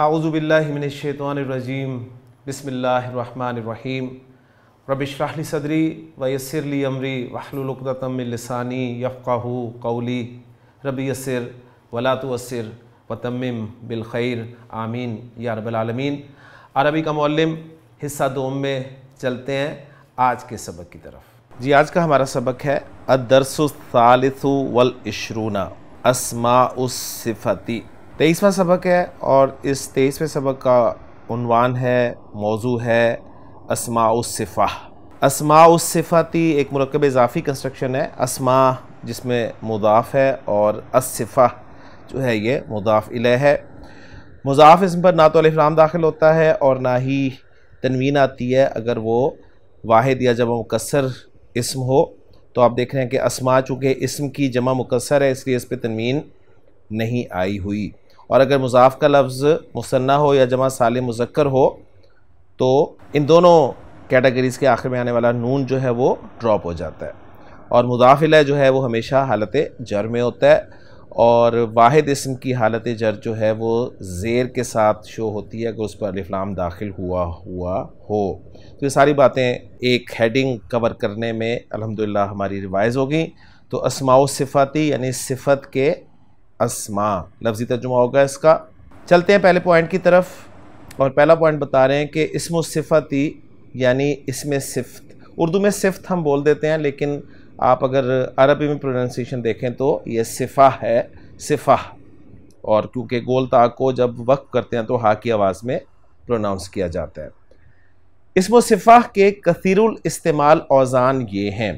اعوذ باللہ من الشیطان الرجیم بسم اللہ الرحمن الرحیم رب اشرح لی صدری ویسر لی امری عمری عقدۃ من لسانی کولی قولی رب یسر ولا توسر وتمم بالخیر آمین یا رب العالمین عربی کا معلم حصہ میں چلتے ہیں آج کے سبق کی طرف جی آج کا ہمارا سبق ہے الدرس الثالث والعشرون اسماء الصفتی تیئیسواں سبق ہے اور اس تیئیسویں سبق کا عنوان ہے موضوع ہے اسماع الصفہ اسماع اسماء الصفا ایک مرکب اضافی کنسٹرکشن ہے اسماع جس میں مضاف ہے اور الصفہ جو ہے یہ مضاف الہ ہے مضاف اسم پر نہ تو السلام داخل ہوتا ہے اور نہ ہی تنوین آتی ہے اگر وہ واحد یا جمع مکسر اسم ہو تو آپ دیکھ رہے ہیں کہ اسما چونکہ اسم کی جمع مقصر ہے اس لیے اس پہ تنوین نہیں آئی ہوئی اور اگر مضاف کا لفظ مصنع ہو یا جمع مذکر ہو تو ان دونوں کیٹیگریز کے آخر میں آنے والا نون جو ہے وہ ڈراپ ہو جاتا ہے اور علیہ جو ہے وہ ہمیشہ حالت جر میں ہوتا ہے اور واحد اسم کی حالت جر جو ہے وہ زیر کے ساتھ شو ہوتی ہے اگر اس پر الفلام داخل ہوا ہوا ہو تو یہ ساری باتیں ایک ہیڈنگ کور کرنے میں الحمدللہ ہماری روائز گئیں تو اسماؤ صفاتی یعنی صفت کے اسما لفظی ترجمہ ہوگا اس کا چلتے ہیں پہلے پوائنٹ کی طرف اور پہلا پوائنٹ بتا رہے ہیں کہ اسم و صفتی یعنی اسم صفت اردو میں صفت ہم بول دیتے ہیں لیکن آپ اگر عربی میں پروننسیشن دیکھیں تو یہ صفا ہے صفح اور کیونکہ گول تا کو جب وقف کرتے ہیں تو ہا کی آواز میں پروناؤنس کیا جاتا ہے اسم و صفح کے کثیر الاستعمال اوزان یہ ہیں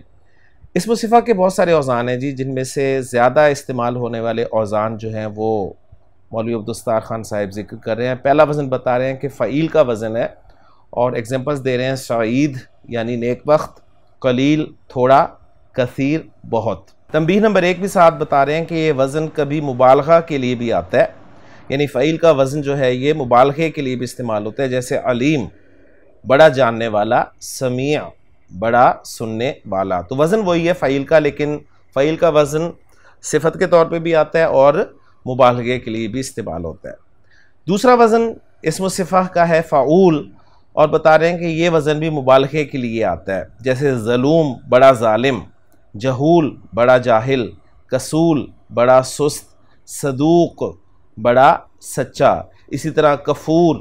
اس مصفاع کے بہت سارے اوزان ہیں جی جن میں سے زیادہ استعمال ہونے والے اوزان جو ہیں وہ مولوی عبدالستار خان صاحب ذکر کر رہے ہیں پہلا وزن بتا رہے ہیں کہ فعیل کا وزن ہے اور ایگزامپلس دے رہے ہیں سعید یعنی نیک وقت قلیل تھوڑا کثیر بہت تنبیہ نمبر ایک بھی ساتھ بتا رہے ہیں کہ یہ وزن کبھی مبالغہ کے لیے بھی آتا ہے یعنی فعیل کا وزن جو ہے یہ مبالغے کے لیے بھی استعمال ہوتا ہے جیسے علیم بڑا جاننے والا سمیہ بڑا سننے والا تو وزن وہی ہے فعیل کا لیکن فعیل کا وزن صفت کے طور پہ بھی آتا ہے اور مبالغے کے لیے بھی استعمال ہوتا ہے دوسرا وزن اسم صفح کا ہے فعول اور بتا رہے ہیں کہ یہ وزن بھی مبالغے کے لیے آتا ہے جیسے ظلوم بڑا ظالم جہول بڑا جاہل قصول بڑا سست صدوق بڑا سچا اسی طرح کفور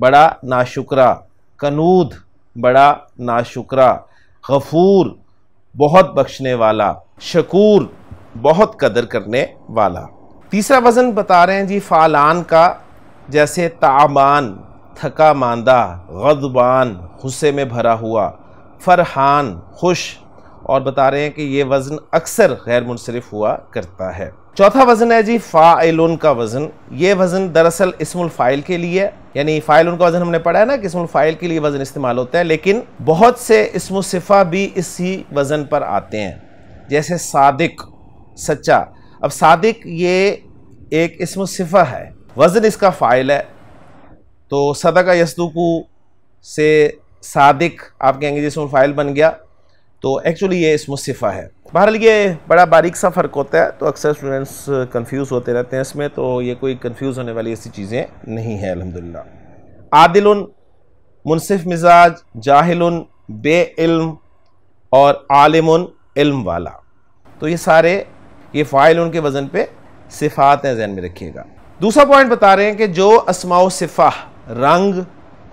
بڑا ناشکرا کنود بڑا ناشکرا غفور بہت بخشنے والا شکور بہت قدر کرنے والا تیسرا وزن بتا رہے ہیں جی فالان کا جیسے تعبان تھکا ماندہ غضبان غصے میں بھرا ہوا فرحان خوش اور بتا رہے ہیں کہ یہ وزن اکثر غیر منصرف ہوا کرتا ہے چوتھا وزن ہے جی فائلون کا وزن یہ وزن دراصل اسم الفائل کے لیے یعنی فائلون کا وزن ہم نے پڑھا ہے نا کہ اسم الفائل کے لیے وزن استعمال ہوتا ہے لیکن بہت سے اسم الصفہ بھی اسی وزن پر آتے ہیں جیسے صادق سچا اب صادق یہ ایک اسم الصفہ ہے وزن اس کا فائل ہے تو صدق یسدوکو سے صادق آپ کہیں گے جی اسم الفائل بن گیا تو ایکچولی یہ اس مصفہ ہے بہرحال یہ بڑا باریک سا فرق ہوتا ہے تو اکثر اسٹوڈنٹس کنفیوز ہوتے رہتے ہیں اس میں تو یہ کوئی کنفیوز ہونے والی ایسی چیزیں نہیں ہیں الحمدللہ عادل منصف مزاج جاہل بے علم اور عالم علم والا تو یہ سارے یہ فائل ان کے وزن پہ صفات ہیں ذہن میں رکھیے گا دوسرا پوائنٹ بتا رہے ہیں کہ جو اسماع و صفح رنگ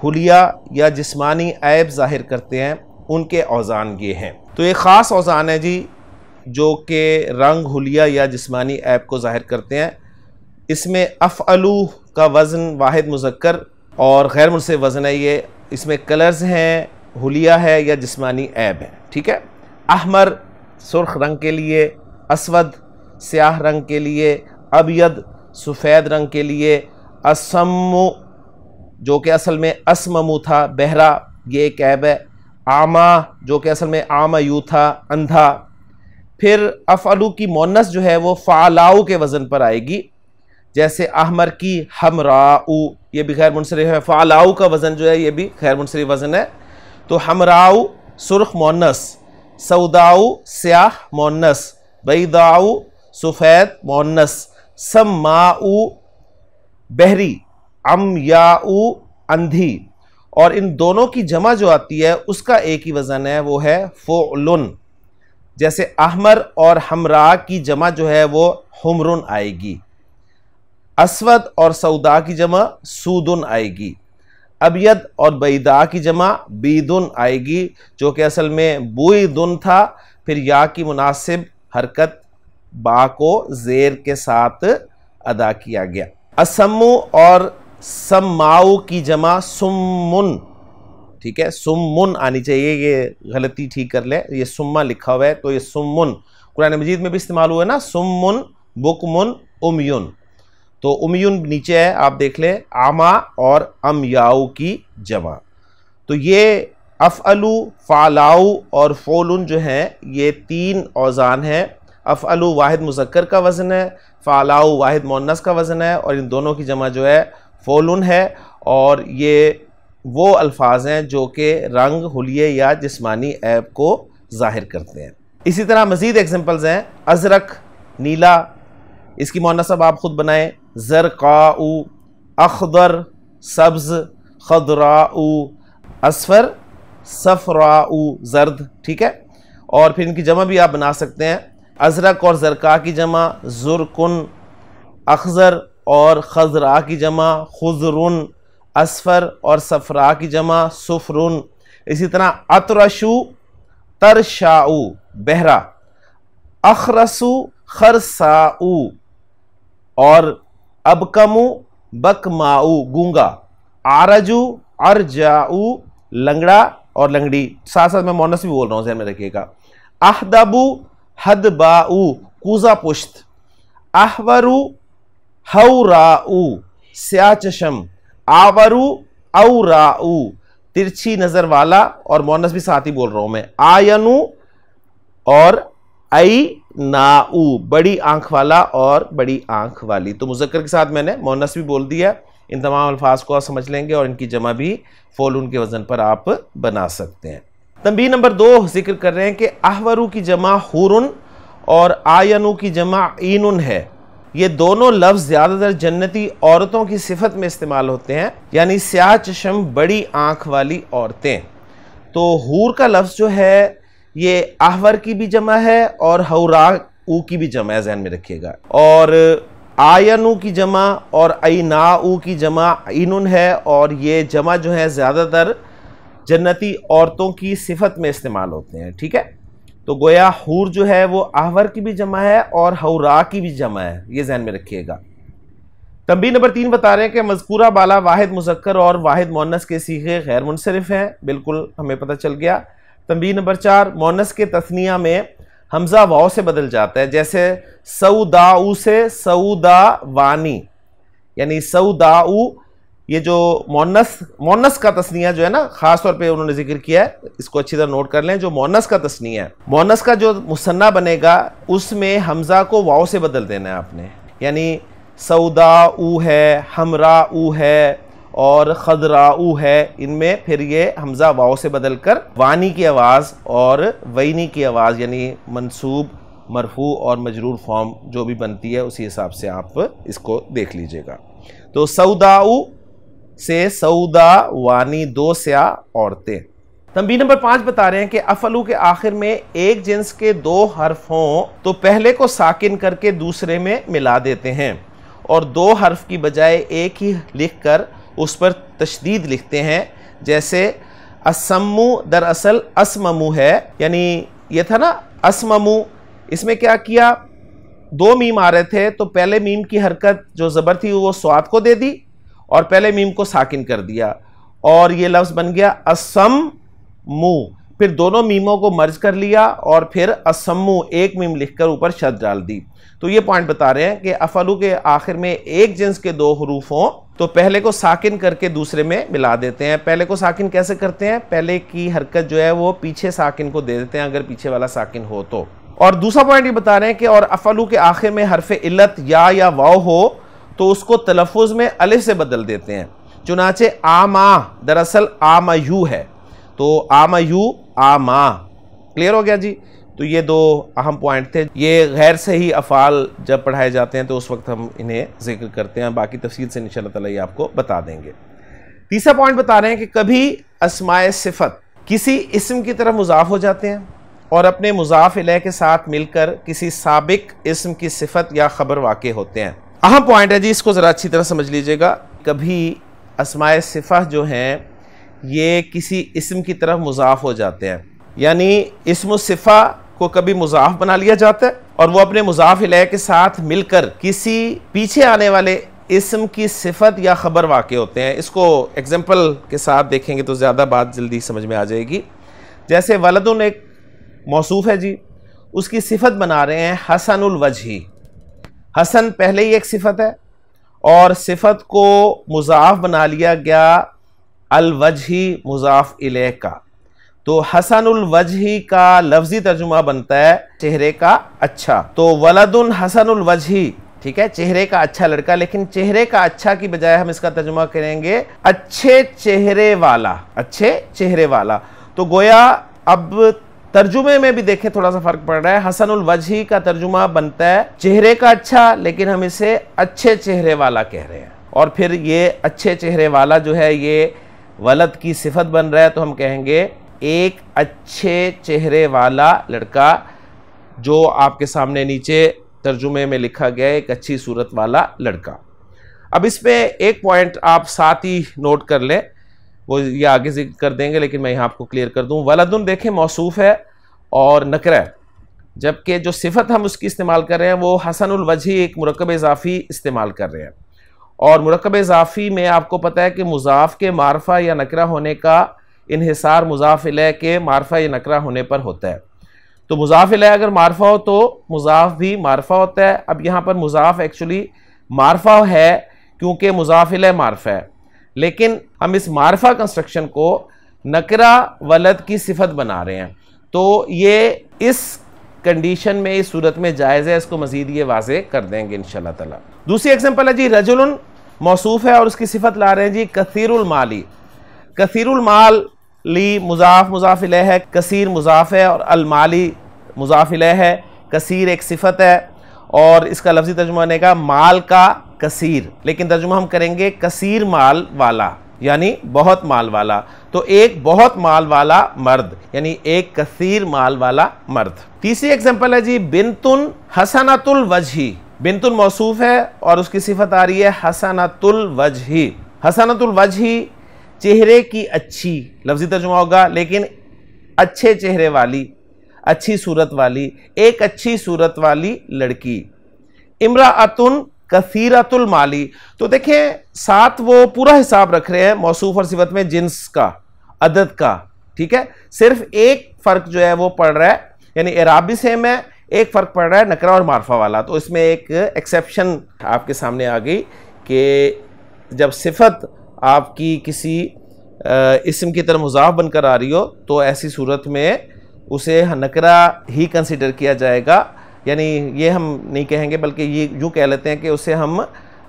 حلیہ یا جسمانی عیب ظاہر کرتے ہیں ان کے اوزان یہ ہیں تو یہ خاص اوزان ہے جی جو کہ رنگ یا جسمانی عیب کو ظاہر کرتے ہیں اس میں افعلو کا وزن واحد مذکر اور غیر منصف وزن ہے یہ اس میں کلرز ہیں حلیہ ہے یا جسمانی عیب ہے ٹھیک ہے احمر سرخ رنگ کے لیے اسود سیاہ رنگ کے لیے ابید سفید رنگ کے لیے اسمو جو کہ اصل میں اسممو تھا بہرا یہ ایک عیب ہے آما جو کہ اصل میں آما یو تھا اندھا پھر افعلو کی مونس جو ہے وہ فعلاؤ کے وزن پر آئے گی جیسے احمر کی ہمراؤ یہ بھی غیر منصرف ہے فعلاؤ کا وزن جو ہے یہ بھی غیر منصرف وزن ہے تو ہمراؤ سرخ مونس سوداؤ سیاہ مونس بیداؤ سفید مونس سماؤ بحری امیاؤ اندھی اور ان دونوں کی جمع جو آتی ہے اس کا ایک ہی وزن ہے وہ ہے فعلن جیسے احمر اور ہمراہ کی جمع جو ہے وہ ہمرن آئے گی اسود اور سودا کی جمع سودن آئے گی ابید اور بیدا کی جمع بیدن آئے گی جو کہ اصل میں بوئی دن تھا پھر یا کی مناسب حرکت با کو زیر کے ساتھ ادا کیا گیا اسمو اور سماؤ کی جمع سم ٹھیک ہے سمن آنی چاہیے یہ غلطی ٹھیک کر لے یہ سما لکھا ہوا ہے تو یہ سمن قرآن مجید میں بھی استعمال ہوئے نا سمن بک من ام یون تو امیون نیچے ہے آپ دیکھ لیں آما اور ام یاؤ کی جمع تو یہ افعلو فالاؤ اور فولن جو ہیں یہ تین اوزان ہیں افعلو واحد مذکر کا وزن ہے فالاؤ واحد مونس کا وزن ہے اور ان دونوں کی جمع جو ہے فولن ہے اور یہ وہ الفاظ ہیں جو کہ رنگ ہلیے یا جسمانی عیب کو ظاہر کرتے ہیں اسی طرح مزید ایگزامپلز ہیں ازرک نیلا اس کی ماننا سب آپ خود بنائیں زرقا اخضر سبز خد اسفر اُسفر زرد ٹھیک ہے اور پھر ان کی جمع بھی آپ بنا سکتے ہیں ازرک اور زرقا کی جمع زرکن اخضر اور خضراء کی جمع خضرن اسفر اور سفراء کی جمع سفرن اسی طرح اترشو ترشاؤ بہرا اخرسو خرساؤ اور ابکمو بکماؤ گونگا آرجو ارجاؤ لنگڑا اور لنگڑی ساتھ ساتھ میں مونس بھی بول رہا ہوں ذہن میں رکھیے گا احدبو حد کوزا پشت احورو را او سیا چشم آورو او را او ترچھی نظر والا اور مونس بھی ساتھ ہی بول رہا ہوں میں آینو اور ای نا او بڑی آنکھ والا اور بڑی آنکھ والی تو مذکر کے ساتھ میں نے مونس بھی بول دیا ان تمام الفاظ کو آپ سمجھ لیں گے اور ان کی جمع بھی فول ان کے وزن پر آپ بنا سکتے ہیں تنبی نمبر دو ذکر کر رہے ہیں کہ احورو کی جمع حورن اور آینو کی جمع اینن ہے یہ دونوں لفظ زیادہ تر جنتی عورتوں کی صفت میں استعمال ہوتے ہیں یعنی سیاہ چشم بڑی آنکھ والی عورتیں تو حور کا لفظ جو ہے یہ آہور کی بھی جمع ہے اور ہورا او کی بھی جمع ہے ذہن میں رکھیے گا اور آینو او کی جمع اور اینا او کی جمع اینن ہے اور یہ جمع جو ہے زیادہ تر جنتی عورتوں کی صفت میں استعمال ہوتے ہیں ٹھیک ہے تو گویا حور جو ہے وہ آہور کی بھی جمع ہے اور ہورا کی بھی جمع ہے یہ ذہن میں رکھیے گا تنبی نمبر تین بتا رہے ہیں کہ مذکورہ بالا واحد مذکر اور واحد مونس کے سیخے غیر منصرف ہیں بالکل ہمیں پتہ چل گیا تنبی نمبر چار مونس کے تثنیہ میں حمزہ واؤ سے بدل جاتا ہے جیسے سعودا سے سعودا وانی یعنی سعودا یہ جو مونس مونس کا تصنیہ جو ہے نا خاص طور پہ انہوں نے ذکر کیا ہے اس کو اچھی طرح نوٹ کر لیں جو مونس کا ہے مونس کا جو مصنع بنے گا اس میں حمزہ کو واؤ سے بدل دینا ہے آپ نے یعنی سودا او ہے ہمرا او ہے اور خدرا او ہے ان میں پھر یہ حمزہ واؤ سے بدل کر وانی کی آواز اور وینی کی آواز یعنی منصوب مرفوع اور مجرور فارم جو بھی بنتی ہے اسی حساب سے آپ اس کو دیکھ لیجئے گا تو سعودا سے سعودہ وانی دو سیا عورتیں تنبی نمبر پانچ بتا رہے ہیں کہ افلو کے آخر میں ایک جنس کے دو حرف ہوں تو پہلے کو ساکن کر کے دوسرے میں ملا دیتے ہیں اور دو حرف کی بجائے ایک ہی لکھ کر اس پر تشدید لکھتے ہیں جیسے اسمو دراصل اسممو ہے یعنی یہ تھا نا اسممو اس میں کیا کیا دو میم آ رہے تھے تو پہلے میم کی حرکت جو زبر تھی وہ سواد کو دے دی اور پہلے میم کو ساکن کر دیا اور یہ لفظ بن گیا اسم مو پھر دونوں میموں کو مرج کر لیا اور پھر اسم ایک میم لکھ کر اوپر شد ڈال دی تو یہ پوائنٹ بتا رہے ہیں کہ افلو کے آخر میں ایک جنس کے دو حروف ہوں تو پہلے کو ساکن کر کے دوسرے میں ملا دیتے ہیں پہلے کو ساکن کیسے کرتے ہیں پہلے کی حرکت جو ہے وہ پیچھے ساکن کو دے دیتے ہیں اگر پیچھے والا ساکن ہو تو اور دوسرا پوائنٹ یہ بتا رہے ہیں کہ اور افلو کے آخر میں حرف علت یا یا واؤ ہو تو اس کو تلفظ میں علف سے بدل دیتے ہیں چنانچہ آما دراصل آما یو ہے تو آما یو آما کلیئر ہو گیا جی تو یہ دو اہم پوائنٹ تھے یہ غیر سے ہی افعال جب پڑھائے جاتے ہیں تو اس وقت ہم انہیں ذکر کرتے ہیں باقی تفصیل سے انشاءاللہ اللہ یہ آپ کو بتا دیں گے تیسرا پوائنٹ بتا رہے ہیں کہ کبھی اسمائے صفت کسی اسم کی طرف مضاف ہو جاتے ہیں اور اپنے مضاف علیہ کے ساتھ مل کر کسی سابق اسم کی صفت یا خبر واقع ہوتے ہیں اہم پوائنٹ ہے جی اس کو ذرا اچھی طرح سمجھ لیجئے گا کبھی اسماع صفح جو ہیں یہ کسی اسم کی طرف مضاف ہو جاتے ہیں یعنی اسم و کو کبھی مضاف بنا لیا جاتا ہے اور وہ اپنے مضاف علیہ کے ساتھ مل کر کسی پیچھے آنے والے اسم کی صفت یا خبر واقع ہوتے ہیں اس کو ایگزامپل کے ساتھ دیکھیں گے تو زیادہ بات جلدی سمجھ میں آ جائے گی جیسے ولدن ایک موصوف ہے جی اس کی صفت بنا رہے ہیں حسن الوجہی حسن پہلے ہی ایک صفت ہے اور صفت کو مضاف بنا لیا گیا الوجہی مضاف علیہ کا تو حسن الوجہی کا لفظی ترجمہ بنتا ہے چہرے کا اچھا تو ولد الحسن الوجہی ٹھیک ہے چہرے کا اچھا لڑکا لیکن چہرے کا اچھا کی بجائے ہم اس کا ترجمہ کریں گے اچھے چہرے والا اچھے چہرے والا تو گویا اب ترجمے میں بھی دیکھیں تھوڑا سا فرق پڑ رہا ہے حسن الوجہی کا ترجمہ بنتا ہے چہرے کا اچھا لیکن ہم اسے اچھے چہرے والا کہہ رہے ہیں اور پھر یہ اچھے چہرے والا جو ہے یہ ولد کی صفت بن رہا ہے تو ہم کہیں گے ایک اچھے چہرے والا لڑکا جو آپ کے سامنے نیچے ترجمے میں لکھا گیا ہے ایک اچھی صورت والا لڑکا اب اس پہ ایک پوائنٹ آپ ساتھ ہی نوٹ کر لیں وہ یہ آگے ذکر کر دیں گے لیکن میں یہاں آپ کو کلیئر کر دوں ولدن دیکھیں موصوف ہے اور نکر ہے جبکہ جو صفت ہم اس کی استعمال کر رہے ہیں وہ حسن الوجہ ایک مرکب اضافی استعمال کر رہے ہیں اور مرکب اضافی میں آپ کو پتہ ہے کہ مضاف کے معرفہ یا نکرہ ہونے کا انحصار مضاف علیہ کے معرفہ یا نکرہ ہونے پر ہوتا ہے تو مضاف علیہ اگر معرفہ ہو تو مضاف بھی معرفہ ہوتا ہے اب یہاں پر مضاف ایکچولی معرفہ ہے کیونکہ مضاف علیہ معرفہ ہے لیکن ہم اس معرفہ کنسٹرکشن کو نکرا ولد کی صفت بنا رہے ہیں تو یہ اس کنڈیشن میں اس صورت میں جائز ہے اس کو مزید یہ واضح کر دیں گے انشاءاللہ تعالی دوسری ایگزامپل ہے جی رجل موصوف ہے اور اس کی صفت لا رہے ہیں جی کثیر المالی کثیر المال لی مضاف مضاف علیہ ہے کثیر مضاف ہے اور المالی مضاف علیہ ہے کثیر ایک صفت ہے اور اس کا لفظی ترجمہ نے مال کا کثیر لیکن ترجمہ ہم کریں گے کثیر مال والا یعنی بہت مال والا تو ایک بہت مال والا مرد یعنی ایک کثیر مال والا مرد تیسری ایگزامپل ہے جی بنتن حسنت الوجہی بنتن موصوف ہے اور اس کی صفت آ رہی ہے حسنت الوجہی حسنت الوجہی چہرے کی اچھی لفظی ترجمہ ہوگا لیکن اچھے چہرے والی اچھی صورت والی ایک اچھی صورت والی لڑکی امراۃن کثیرت المالی تو دیکھیں ساتھ وہ پورا حساب رکھ رہے ہیں موصوف اور صفت میں جنس کا عدد کا ٹھیک ہے صرف ایک فرق جو ہے وہ پڑ رہا ہے یعنی عراب سیم ہے ایک فرق پڑ رہا ہے نکرہ اور معرفہ والا تو اس میں ایک ایکسیپشن آپ کے سامنے آ گئی کہ جب صفت آپ کی کسی اسم کی طرح مضاف بن کر آ رہی ہو تو ایسی صورت میں اسے نکرہ ہی کنسیڈر کیا جائے گا یعنی یہ ہم نہیں کہیں گے بلکہ یہ یوں کہہ لیتے ہیں کہ اسے ہم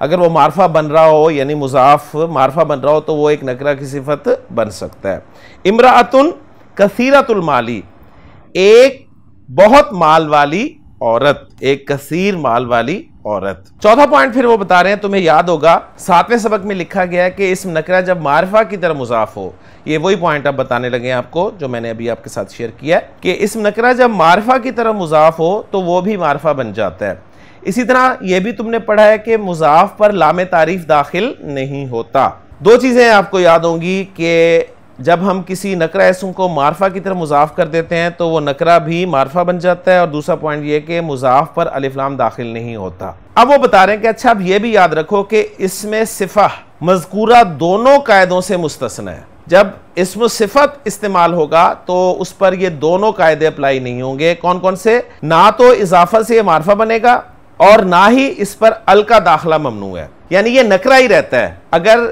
اگر وہ معرفہ بن رہا ہو یعنی مضاف معرفہ بن رہا ہو تو وہ ایک نکرہ کی صفت بن سکتا ہے امراۃن کثیرت المالی ایک بہت مال والی عورت ایک کثیر مال والی عورت چودہ پوائنٹ پھر وہ بتا رہے ہیں تمہیں یاد ہوگا ساتویں سبق میں لکھا گیا ہے کہ اسم نکرہ جب معرفہ کی طرح مضاف ہو یہ وہی پوائنٹ آپ بتانے لگے ہیں آپ کو جو میں نے ابھی آپ کے ساتھ شیئر کیا ہے کہ اسم نکرہ جب معرفہ کی طرح مضاف ہو تو وہ بھی معرفہ بن جاتا ہے اسی طرح یہ بھی تم نے پڑھا ہے کہ مضاف پر لام تعریف داخل نہیں ہوتا دو چیزیں آپ کو یاد ہوں گی کہ جب ہم کسی اسم کو معرفہ کی طرف مضاف کر دیتے ہیں تو وہ نکرہ بھی معرفہ بن جاتا ہے اور دوسرا پوائنٹ یہ کہ مضاف پر الفلام داخل نہیں ہوتا اب وہ بتا رہے ہیں کہ اچھا اب یہ بھی یاد رکھو کہ اس میں صفح مذکورہ دونوں قاعدوں سے مستثن ہے جب اسم و صفت استعمال ہوگا تو اس پر یہ دونوں قاعدے اپلائی نہیں ہوں گے کون کون سے نہ تو اضافہ سے یہ معرفہ بنے گا اور نہ ہی اس پر ال کا داخلہ ممنوع ہے یعنی یہ نکرہ ہی رہتا ہے اگر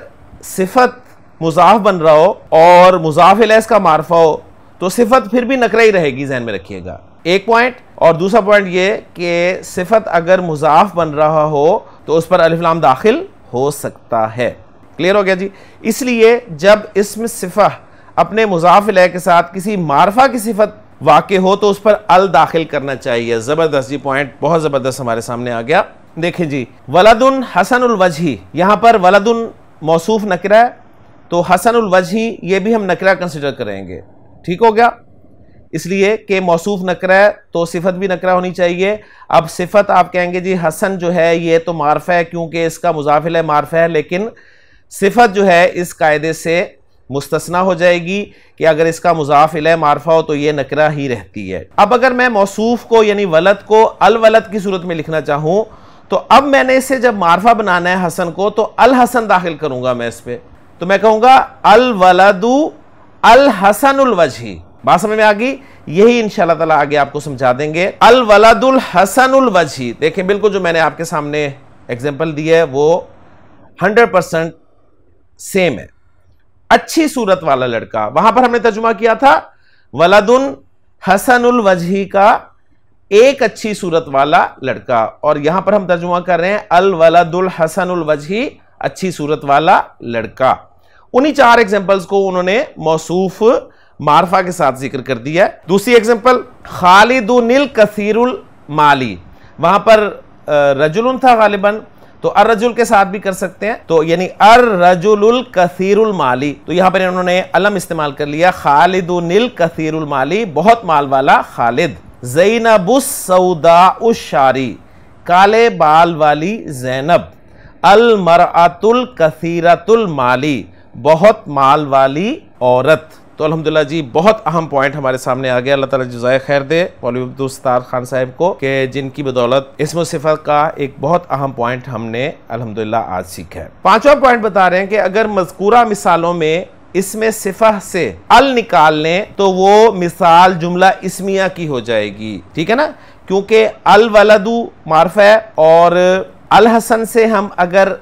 صفت مضاف بن رہا ہو اور مضاف علیہ کا معرفہ ہو تو صفت پھر بھی نکرہ ہی رہے گی ذہن میں رکھیے گا ایک پوائنٹ اور دوسرا پوائنٹ یہ کہ صفت اگر مضاف بن رہا ہو تو اس پر لام داخل ہو سکتا ہے کلیئر ہو گیا جی اس لیے جب اسم صفح اپنے مضاف علیہ کے ساتھ کسی معرفہ کی صفت واقع ہو تو اس پر ال داخل کرنا چاہیے زبردست جی پوائنٹ بہت زبردست ہمارے سامنے آ گیا دیکھیں جی ولدن حسن الوجہی یہاں پر ولدن موصوف نکرہ ہے تو حسن الوجہی یہ بھی ہم نکرہ کنسیڈر کریں گے ٹھیک ہو گیا اس لیے کہ موصوف نکرہ ہے تو صفت بھی نکرہ ہونی چاہیے اب صفت آپ کہیں گے جی حسن جو ہے یہ تو معرف ہے کیونکہ اس کا مضافل ہے معرف ہے لیکن صفت جو ہے اس قاعدے سے مستثنا ہو جائے گی کہ اگر اس کا مضافل ہے معرفہ ہو تو یہ نکرہ ہی رہتی ہے اب اگر میں موصوف کو یعنی ولد کو الولد کی صورت میں لکھنا چاہوں تو اب میں نے اسے جب معرفہ بنانا ہے حسن کو تو الحسن داخل کروں گا میں اس پہ تو میں کہوں گا الولدو الحسن الوجہی بات سمجھ میں آگی یہی ان شاء اللہ تعالیٰ آگے آپ کو سمجھا دیں گے الولد الحسن الوجہی دیکھیں بالکل جو میں نے آپ کے سامنے ایگزامپل دی ہے وہ ہنڈریڈ پرسینٹ سیم ہے اچھی صورت والا لڑکا وہاں پر ہم نے ترجمہ کیا تھا ولد حسن الوجہی کا ایک اچھی صورت والا لڑکا اور یہاں پر ہم ترجمہ کر رہے ہیں الولد الحسن الوجہی اچھی صورت والا لڑکا انہی چار اگزامپلس کو انہوں نے موصوف معرفہ کے ساتھ ذکر کر دیا ہے دوسری ایگزامپل خالد نل کثیر المالی وہاں پر رجل تھا غالباً تو ارجول کے ساتھ بھی کر سکتے ہیں تو یعنی الکثیر المالی تو یہاں پر انہوں نے علم استعمال کر لیا خالد نل کثیر المالی بہت مال والا خالد زینب السوداء الشاری کالے بال والی زینب المرعت الکثیرت المالی بہت مال والی عورت تو الحمدللہ جی بہت اہم پوائنٹ ہمارے سامنے آ گیا اللہ تعالیٰ جزائے خیر دے مولوی عبدالستار خان صاحب کو کہ جن کی بدولت اسم و صفت کا ایک بہت اہم پوائنٹ ہم نے الحمدللہ آج سیکھا ہے پانچوں پوائنٹ بتا رہے ہیں کہ اگر مذکورہ مثالوں میں اس میں صفح سے ال نکال لیں تو وہ مثال جملہ اسمیہ کی ہو جائے گی ٹھیک ہے نا کیونکہ الولدو معرفہ ہے اور الحسن سے ہم اگر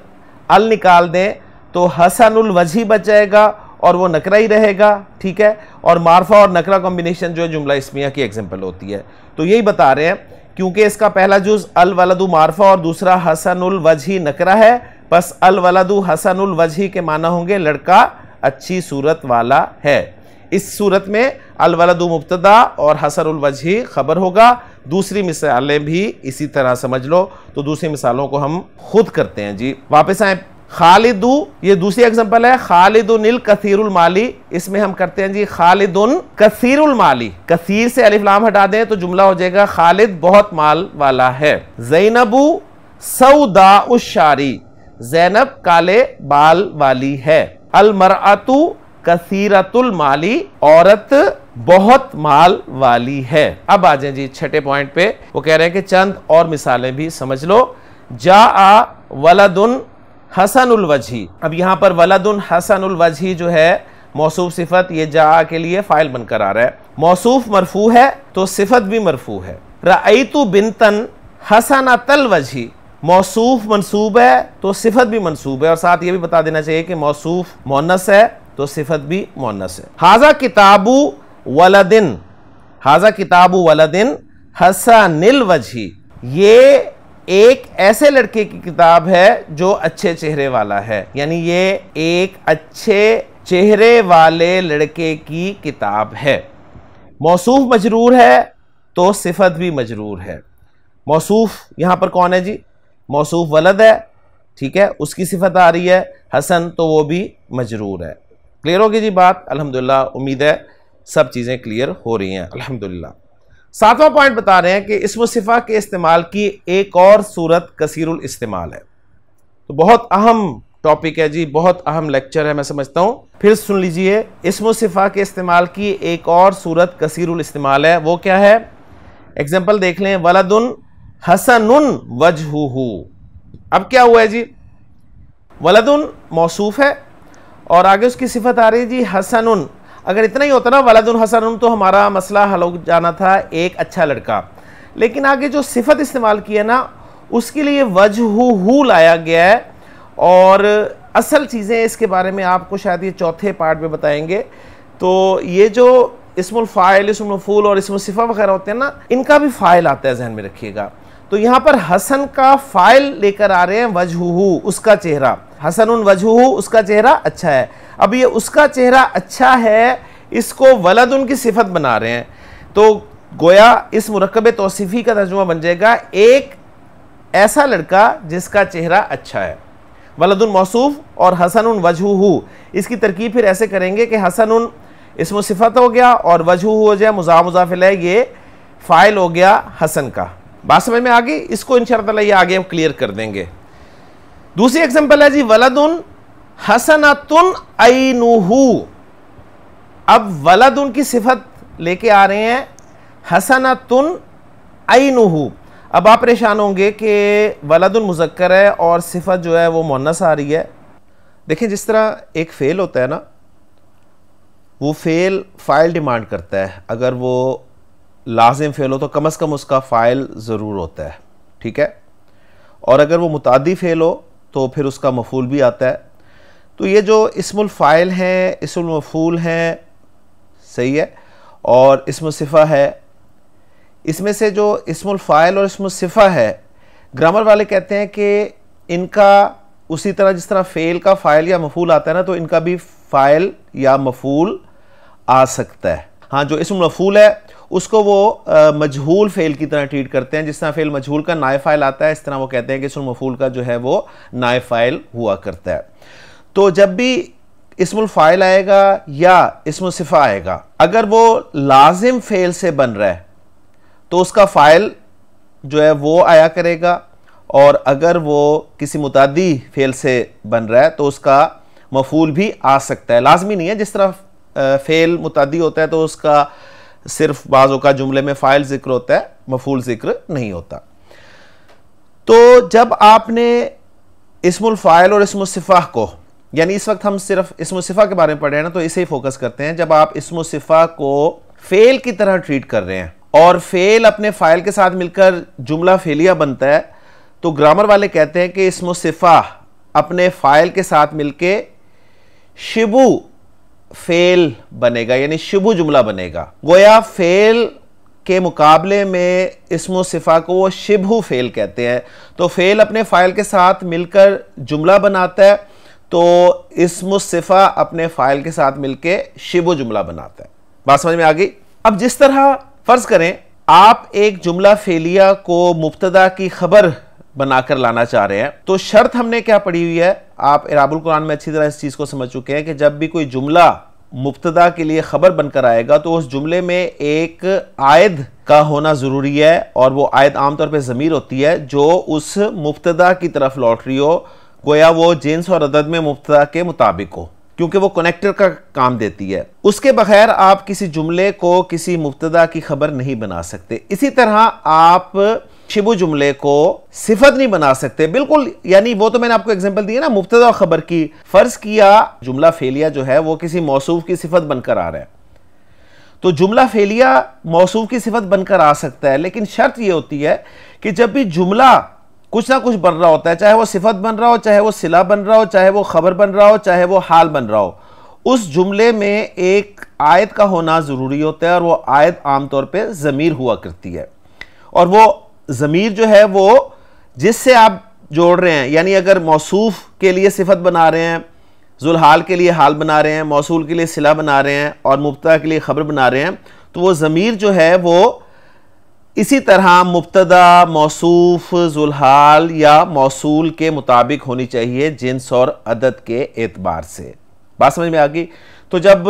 ال نکال دیں تو حسنجھی بچ جائے گا اور وہ نکرہ ہی رہے گا ٹھیک ہے اور معرفہ اور نکرہ کمبینیشن جو جملہ اسمیہ کی ہوتی ہے تو یہی بتا رہے ہیں کیونکہ اس کا پہلا جز الولدو معرفہ اور دوسرا حسن حسن نکرہ ہے پس کے معنی ہوں گے لڑکا اچھی صورت والا ہے اس صورت میں الولدو مبتدہ مبتدا اور حسن الوجہ خبر ہوگا دوسری مثالیں بھی اسی طرح سمجھ لو تو دوسری مثالوں کو ہم خود کرتے ہیں جی واپس آئیں خالدو یہ دوسری اگزامپل ہے خالد الکثیر کثیر المالی اس میں ہم کرتے ہیں جی خالد کثیر المالی کثیر سے لام ہٹا دیں تو جملہ ہو جائے گا خالد بہت مال والا ہے زینبو سودا زینب کالے بال والی ہے المرعتو کثیرت المالی عورت بہت مال والی ہے اب آ جائیں جی چھٹے پوائنٹ پہ وہ کہہ رہے ہیں کہ چند اور مثالیں بھی سمجھ لو جا آ ولدن حسن الوجھی اب یہاں پر ولد حسن الوجھی جو ہے موصوف صفت یہ جا کے لیے فائل بن کر آ رہا ہے موصوف مرفوع ہے تو صفت بھی مرفوع ہے رعیتو بنتن حسن تل وجھی موصوف منصوب ہے تو صفت بھی منصوب ہے اور ساتھ یہ بھی بتا دینا چاہیے کہ موصوف مونس ہے تو صفت بھی مونس ہے حاضہ کتابو ولدن حاضہ کتابو ولدن حسن الوجھی یہ ایک ایسے لڑکے کی کتاب ہے جو اچھے چہرے والا ہے یعنی یہ ایک اچھے چہرے والے لڑکے کی کتاب ہے موصوف مجرور ہے تو صفت بھی مجرور ہے موصوف یہاں پر کون ہے جی موصوف ولد ہے ٹھیک ہے اس کی صفت آ رہی ہے حسن تو وہ بھی مجرور ہے کلیئر ہوگی جی بات الحمدللہ امید ہے سب چیزیں کلیئر ہو رہی ہیں الحمدللہ ساتواں پوائنٹ بتا رہے ہیں کہ اسم و صفا کے استعمال کی ایک اور صورت کثیر الاستعمال ہے تو بہت اہم ٹاپک ہے جی بہت اہم لیکچر ہے میں سمجھتا ہوں پھر سن لیجئے اسم و صفحہ کے استعمال کی ایک اور صورت کثیر الاستعمال ہے وہ کیا ہے ایگزامپل دیکھ لیں ولدن حسن وجہ اب کیا ہوا ہے جی ولدن موصوف ہے اور آگے اس کی صفت آ رہی ہے جی حسن اگر اتنا ہی ہوتا نا ولد الحسن تو ہمارا مسئلہ حل ہو جانا تھا ایک اچھا لڑکا لیکن آگے جو صفت استعمال کی ہے نا اس کے لیے وجہ ہو لایا گیا ہے اور اصل چیزیں اس کے بارے میں آپ کو شاید یہ چوتھے پارٹ میں بتائیں گے تو یہ جو اسم الفائل اسم الفول اور اسم الصفہ وغیرہ ہوتے ہیں نا ان کا بھی فائل آتا ہے ذہن میں رکھیے گا تو یہاں پر حسن کا فائل لے کر آ رہے ہیں وجہ ہو اس کا چہرہ حسن ان اس کا چہرہ اچھا ہے اب یہ اس کا چہرہ اچھا ہے اس کو ولد ان کی صفت بنا رہے ہیں تو گویا اس مرکب توصیفی کا ترجمہ بن جائے گا ایک ایسا لڑکا جس کا چہرہ اچھا ہے ولد الموصوف اور حسن وجہ اس کی ترکیب پھر ایسے کریں گے کہ حسن ان اسم و صفت ہو گیا اور وجہ ہو مزاح مضاف لے یہ فائل ہو گیا حسن کا بات سمجھ میں آگے اس کو ان شاء اللہ یہ آگے ہم کلیئر کر دیں گے دوسری ایگزامپل ہے جی ولدن حسنتن حسن اب ولدن ان کی صفت لے کے آ رہے ہیں حسن ا تن اب آپ پریشان ہوں گے کہ ولد المذکر ہے اور صفت جو ہے وہ مونس آ رہی ہے دیکھیں جس طرح ایک فیل ہوتا ہے نا وہ فیل فائل ڈیمانڈ کرتا ہے اگر وہ لازم فیل ہو تو کم از کم اس کا فائل ضرور ہوتا ہے ٹھیک ہے اور اگر وہ متعدی فیل ہو تو پھر اس کا مفعول بھی آتا ہے تو یہ جو اسم الفائل ہیں اسم المفعول ہیں صحیح ہے اور اسم الصفہ ہے اس میں سے جو اسم الفائل اور اسم الصفہ ہے گرامر والے کہتے ہیں کہ ان کا اسی طرح جس طرح فیل کا فائل یا مفعول آتا ہے نا تو ان کا بھی فائل یا مفعول آ سکتا ہے ہاں جو اسم المفول ہے اس کو وہ مجہول فیل کی طرح ٹریٹ کرتے ہیں جس طرح فیل مجہول کا نائب فائل آتا ہے اس طرح وہ کہتے ہیں کہ اسم المفعول کا جو ہے وہ نائے فائل ہوا کرتا ہے تو جب بھی اسم الفائل آئے گا یا اسم الصفہ آئے گا اگر وہ لازم فیل سے بن رہا ہے تو اس کا فائل جو ہے وہ آیا کرے گا اور اگر وہ کسی متعدی فیل سے بن رہا ہے تو اس کا مفعول بھی آ سکتا ہے لازمی نہیں ہے جس طرح فیل متعدی ہوتا ہے تو اس کا صرف بعضوں کا جملے میں فائل ذکر ہوتا ہے مفول ذکر نہیں ہوتا تو جب آپ نے اسم الفائل اور اسم صفا کو یعنی اس وقت ہم صرف اسم صفا کے بارے میں رہے ہیں تو اسے ہی فوکس کرتے ہیں جب آپ اسم صفا کو فیل کی طرح ٹریٹ کر رہے ہیں اور فیل اپنے فائل کے ساتھ مل کر جملہ فیلیا بنتا ہے تو گرامر والے کہتے ہیں کہ اسم صفاح اپنے فائل کے ساتھ مل کے شبو فیل بنے گا یعنی شبو جملہ بنے گا گویا فیل کے مقابلے میں اسم و صفا کو وہ شبو فیل کہتے ہیں تو فیل اپنے فائل کے ساتھ مل کر جملہ بناتا ہے تو اسم و صفا اپنے فائل کے ساتھ مل کے شبو جملہ بناتا ہے بات سمجھ میں آ گئی اب جس طرح فرض کریں آپ ایک جملہ فیلیا کو مبتدا کی خبر بنا کر لانا چاہ رہے ہیں تو شرط ہم نے کیا پڑھی ہوئی ہے آپ عراب القرآن میں اچھی طرح اس چیز کو سمجھ چکے ہیں کہ جب بھی کوئی جملہ مبتدا کے لیے خبر بن کر آئے گا تو اس جملے میں ایک آئد کا ہونا ضروری ہے اور وہ آئد عام طور پہ ضمیر ہوتی ہے جو اس مبتدا کی طرف لوٹری ہو گویا وہ جنس اور عدد میں مبتدا کے مطابق ہو کیونکہ وہ کنیکٹر کا کام دیتی ہے اس کے بغیر آپ کسی جملے کو کسی مبتدا کی خبر نہیں بنا سکتے اسی طرح آپ شبو جملے کو صفت نہیں بنا سکتے بالکل یعنی وہ تو میں نے آپ کو ایگزامپل دیا نا مبتدا خبر کی فرض کیا جملہ فیلیا جو ہے وہ کسی موصوف کی صفت بن کر آ رہا ہے تو جملہ فیلیا موصوف کی صفت بن کر آ سکتا ہے لیکن شرط یہ ہوتی ہے کہ جب بھی جملہ کچھ نہ کچھ بن رہا ہوتا ہے چاہے وہ صفت بن رہا ہو چاہے وہ صلاح بن رہا ہو چاہے وہ خبر بن رہا ہو چاہے وہ حال بن رہا ہو اس جملے میں ایک آیت کا ہونا ضروری ہوتا ہے اور وہ آیت عام طور پہ ضمیر ہوا کرتی ہے اور وہ ضمیر جو ہے وہ جس سے آپ جوڑ رہے ہیں یعنی اگر موصوف کے لیے صفت بنا رہے ہیں ذلحال کے لیے حال بنا رہے ہیں موصول کے لیے صلح بنا رہے ہیں اور مبتدہ کے لیے خبر بنا رہے ہیں تو وہ ضمیر جو ہے وہ اسی طرح مبتدہ موصوف ذلحال یا موصول کے مطابق ہونی چاہیے جنس اور عدد کے اعتبار سے بات سمجھ میں آگئی تو جب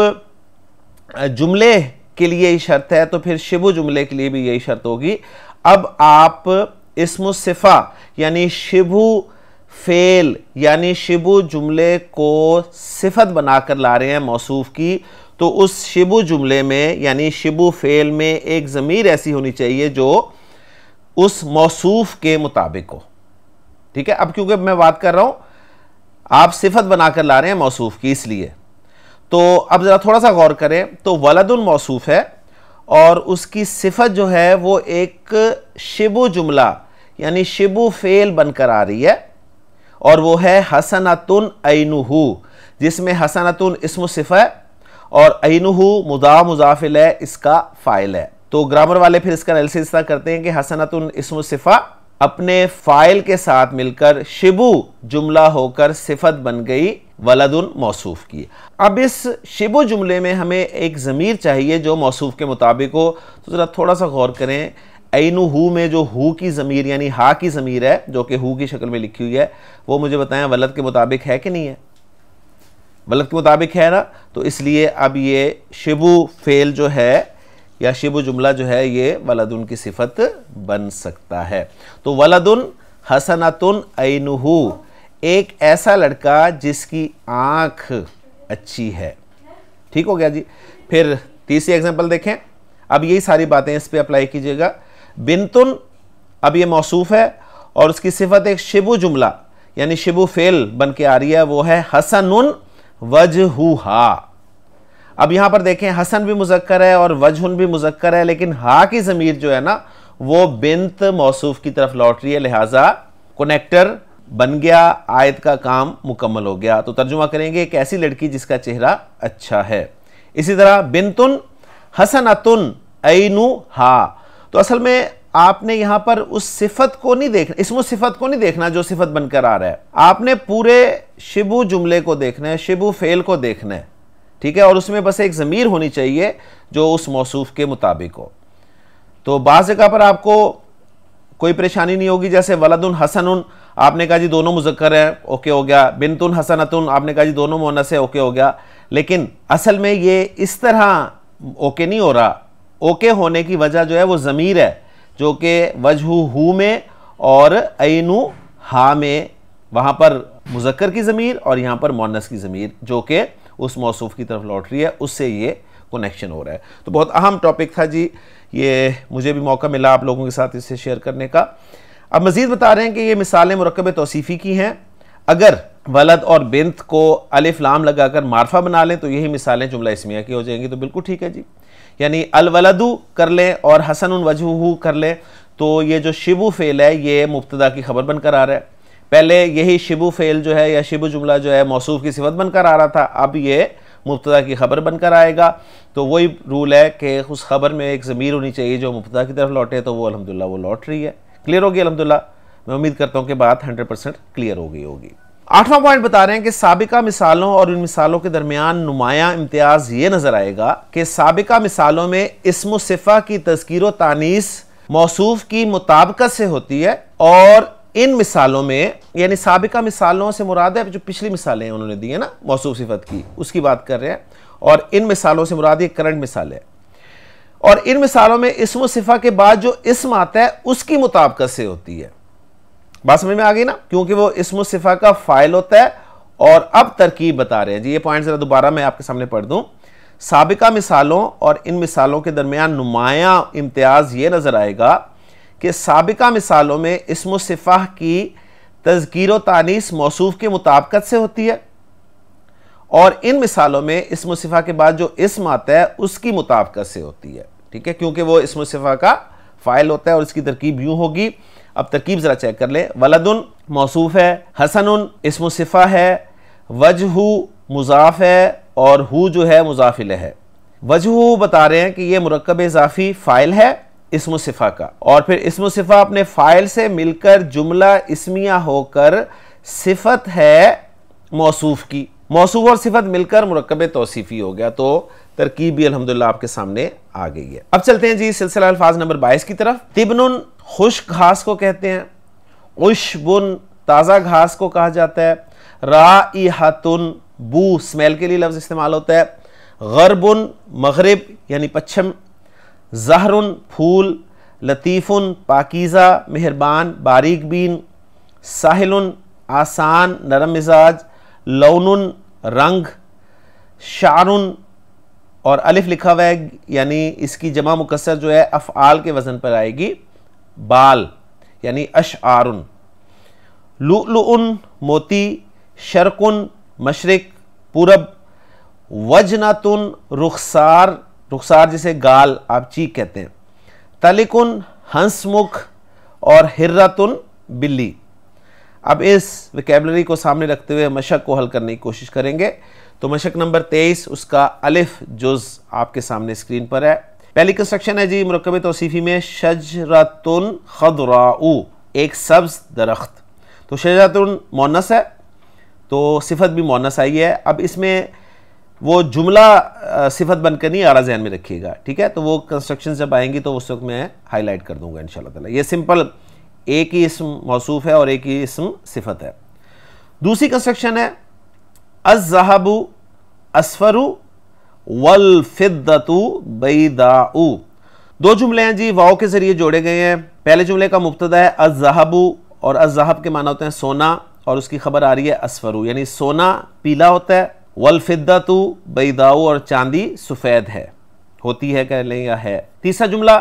جملے کے لیے یہی شرط ہے تو پھر شبو جملے کے لیے بھی یہی شرط ہوگی اب آپ اسم صفہ یعنی شبو فیل یعنی شبو جملے کو صفت بنا کر لا رہے ہیں موصوف کی تو اس شبو جملے میں یعنی شبو فیل میں ایک ضمیر ایسی ہونی چاہیے جو اس موصوف کے مطابق ہو ٹھیک ہے اب کیونکہ میں بات کر رہا ہوں آپ صفت بنا کر لا رہے ہیں موصوف کی اس لیے تو اب ذرا تھوڑا سا غور کریں تو ولد الموصوف ہے اور اس کی صفت جو ہے وہ ایک شبو جملہ یعنی شبو فیل بن کر آ رہی ہے اور وہ ہے حسنتن الین جس میں حسنتن اسم و ہے اور این مضا مضافل ہے اس کا فائل ہے تو گرامر والے پھر اس کا اس طرح کرتے ہیں کہ حسنتن اسم و اپنے فائل کے ساتھ مل کر شبو جملہ ہو کر صفت بن گئی ولد موصوف کی اب اس شب و جملے میں ہمیں ایک ضمیر چاہیے جو موصوف کے مطابق ہو تو ذرا تھوڑا سا غور کریں ہو میں جو ہو کی ضمیر یعنی ہا کی ضمیر ہے جو کہ ہو کی شکل میں لکھی ہوئی ہے وہ مجھے بتائیں ولد کے مطابق ہے کہ نہیں ہے ولد کے مطابق ہے نا تو اس لیے اب یہ شب و فیل جو ہے یا شبو و جملہ جو ہے یہ ولدن کی صفت بن سکتا ہے تو ولدن حسنتن ہو ایک ایسا لڑکا جس کی آنکھ اچھی ہے ٹھیک ہو گیا جی پھر تیسری اگزامپل دیکھیں اب یہی ساری باتیں اس پہ اپلائی کیجیے گا بنتن اب یہ موصوف ہے اور اس کی صفت ایک شبو جملہ یعنی شبو فیل بن کے آ رہی ہے وہ ہے حسنن وجہوہا اب یہاں پر دیکھیں حسن بھی مذکر ہے اور وجہن بھی مذکر ہے لیکن ہا کی ضمیر جو ہے نا وہ بنت موصوف کی طرف لوٹ رہی ہے لہٰذا کونیکٹر بن گیا آیت کا کام مکمل ہو گیا تو ترجمہ کریں گے ایک ایسی لڑکی جس کا چہرہ اچھا ہے اسی طرح بنتن حسنتن اینو ہا تو اصل میں آپ نے یہاں پر اس صفت کو نہیں دیکھنا اسم صفت کو نہیں دیکھنا جو صفت بن کر آ رہا ہے آپ نے پورے شبو جملے کو دیکھنا ہے شبو فیل کو دیکھنا ہے ٹھیک ہے اور اس میں بس ایک ضمیر ہونی چاہیے جو اس موصوف کے مطابق ہو تو بعض جگہ پر آپ کو کوئی پریشانی نہیں ہوگی جیسے ولدن الحسن آپ نے کہا جی دونوں مذکر ہیں اوکے ہو گیا بنت حسنتن آپ نے کہا جی دونوں مونس اوکے ہو گیا لیکن اصل میں یہ اس طرح اوکے نہیں ہو رہا اوکے ہونے کی وجہ جو ہے وہ ضمیر ہے جو کہ وجہ میں اور اینو ہا میں وہاں پر مذکر کی ضمیر اور یہاں پر مونس کی ضمیر جو کہ اس موصوف کی طرف لوٹ رہی ہے اس سے یہ کنیکشن ہو رہا ہے تو بہت اہم ٹاپک تھا جی یہ مجھے بھی موقع ملا آپ لوگوں کے ساتھ اسے شیئر کرنے کا اب مزید بتا رہے ہیں کہ یہ مثالیں مرکب توصیفی کی ہیں اگر ولد اور بنت کو الف لام لگا کر معرفہ بنا لیں تو یہی مثالیں جملہ اسمیہ کی ہو جائیں گی تو بالکل ٹھیک ہے جی یعنی الولدو کر لیں اور حسن الوجہ کر لیں تو یہ جو شبو فعل ہے یہ مبتدا کی خبر بن کر آ رہا ہے پہلے یہی شبو فعل جو ہے یا شبو جملہ جو ہے موصوف کی صفت بن کر آ رہا تھا اب یہ مبتدا کی خبر بن کر آئے گا تو وہی رول ہے کہ اس خبر میں ایک ضمیر ہونی چاہیے جو مبتدا کی طرف لوٹے تو وہ الحمدللہ وہ لوٹ رہی ہے کلیئر ہوگی الحمدللہ میں امید کرتا ہوں کہ بات ہنڈریڈ پرسینٹ کلیئر ہو گئی ہوگی آٹھواں پوائنٹ بتا رہے ہیں کہ سابقہ مثالوں اور ان مثالوں کے درمیان نمایاں امتیاز یہ نظر آئے گا کہ سابقہ مثالوں میں اسم و صفحہ کی تذکیر و تانیس موصوف کی مطابقت سے ہوتی ہے اور ان مثالوں میں یعنی سابقہ مثالوں سے مراد ہے جو پچھلی مثالیں انہوں نے دی ہیں نا موصوف صفت کی اس کی بات کر رہے ہیں اور ان مثالوں سے مراد یہ کرنٹ مثال ہے اور ان مثالوں میں اسم و صفہ کے بعد جو اسم آتا ہے اس کی مطابقت سے ہوتی ہے بات سمجھ میں آگئی نا کیونکہ وہ اسم و صفہ کا فائل ہوتا ہے اور اب ترکیب بتا رہے ہیں جی یہ پوائنٹ ذرا دوبارہ میں آپ کے سامنے پڑھ دوں سابقہ مثالوں اور ان مثالوں کے درمیان نمایاں امتیاز یہ نظر آئے گا کہ سابقہ مثالوں میں اسم و صفح کی تذکیر و تانیس موصوف کے مطابقت سے ہوتی ہے اور ان مثالوں میں اسم و صفح کے بعد جو اسم آتا ہے اس کی مطابقت سے ہوتی ہے ٹھیک ہے کیونکہ وہ اسم و صفح کا فائل ہوتا ہے اور اس کی ترکیب یوں ہوگی اب ترکیب ذرا چیک کر لیں ولدن موصوف ہے حسن اسم و صفح ہے وجہ مضاف ہے اور ہو جو ہے مضافل ہے وجہ بتا رہے ہیں کہ یہ مرکب اضافی فائل ہے اسم و صفحہ کا اور پھر اسم و صفحہ اپنے فائل سے مل کر جملہ اسمیہ ہو کر صفت ہے موصوف کی موصوف اور صفت مل کر مرکب توصیفی ہو گیا تو ترکیب بھی الحمدللہ آپ کے سامنے آ گئی ہے اب چلتے ہیں جی سلسلہ الفاظ نمبر بائیس کی طرف تبن خشک گھاس کو کہتے ہیں عشبن تازہ گھاس کو کہا جاتا ہے رائحتن بو سمیل کے لیے لفظ استعمال ہوتا ہے غربن مغرب یعنی پچھم زہر پھول لطیفن پاکیزہ مہربان باریک بین ساحل آسان نرم مزاج لون رنگ شعرن اور الف لکھا ہے یعنی اس کی جمع مقصر جو ہے افعال کے وزن پر آئے گی بال یعنی اشعارن لؤلؤن موتی شرکن مشرق پورب وجنتن رخسار جسے گال آپ چیک کہتے ہیں تلکن ہنس اور بلی اب اس ویکیبلری کو سامنے رکھتے ہوئے مشک کو حل کرنے کی کوشش کریں گے تو مشک نمبر تیئیس اس کا الف جز آپ کے سامنے اسکرین پر ہے پہلی کنسٹرکشن ہے جی مرکب توصیفی میں شجرتن خضراؤ ایک سبز درخت تو شجرتن مونس ہے تو صفت بھی مونس آئی ہے اب اس میں وہ جملہ صفت بن کر نہیں رہا ذہن میں رکھیے گا ٹھیک ہے تو وہ کنسٹرکشن جب آئیں گی تو اس وقت میں ہائی لائٹ کر دوں گا ان شاء اللہ تعالیٰ یہ سمپل ایک ہی اسم موصوف ہے اور ایک ہی اسم صفت ہے دوسری کنسٹرکشن ہے ازابو اسفرو ولف دئی دو جملے ہیں جی واؤ کے ذریعے جوڑے گئے ہیں پہلے جملے کا مبتدا ہے ازہبو اور ازہب کے معنی ہوتے ہیں سونا اور اس کی خبر آ رہی ہے اسفرو یعنی سونا پیلا ہوتا ہے تو بیداؤ اور چاندی سفید ہے ہوتی ہے کہہ لیں یا ہے تیسرا جملہ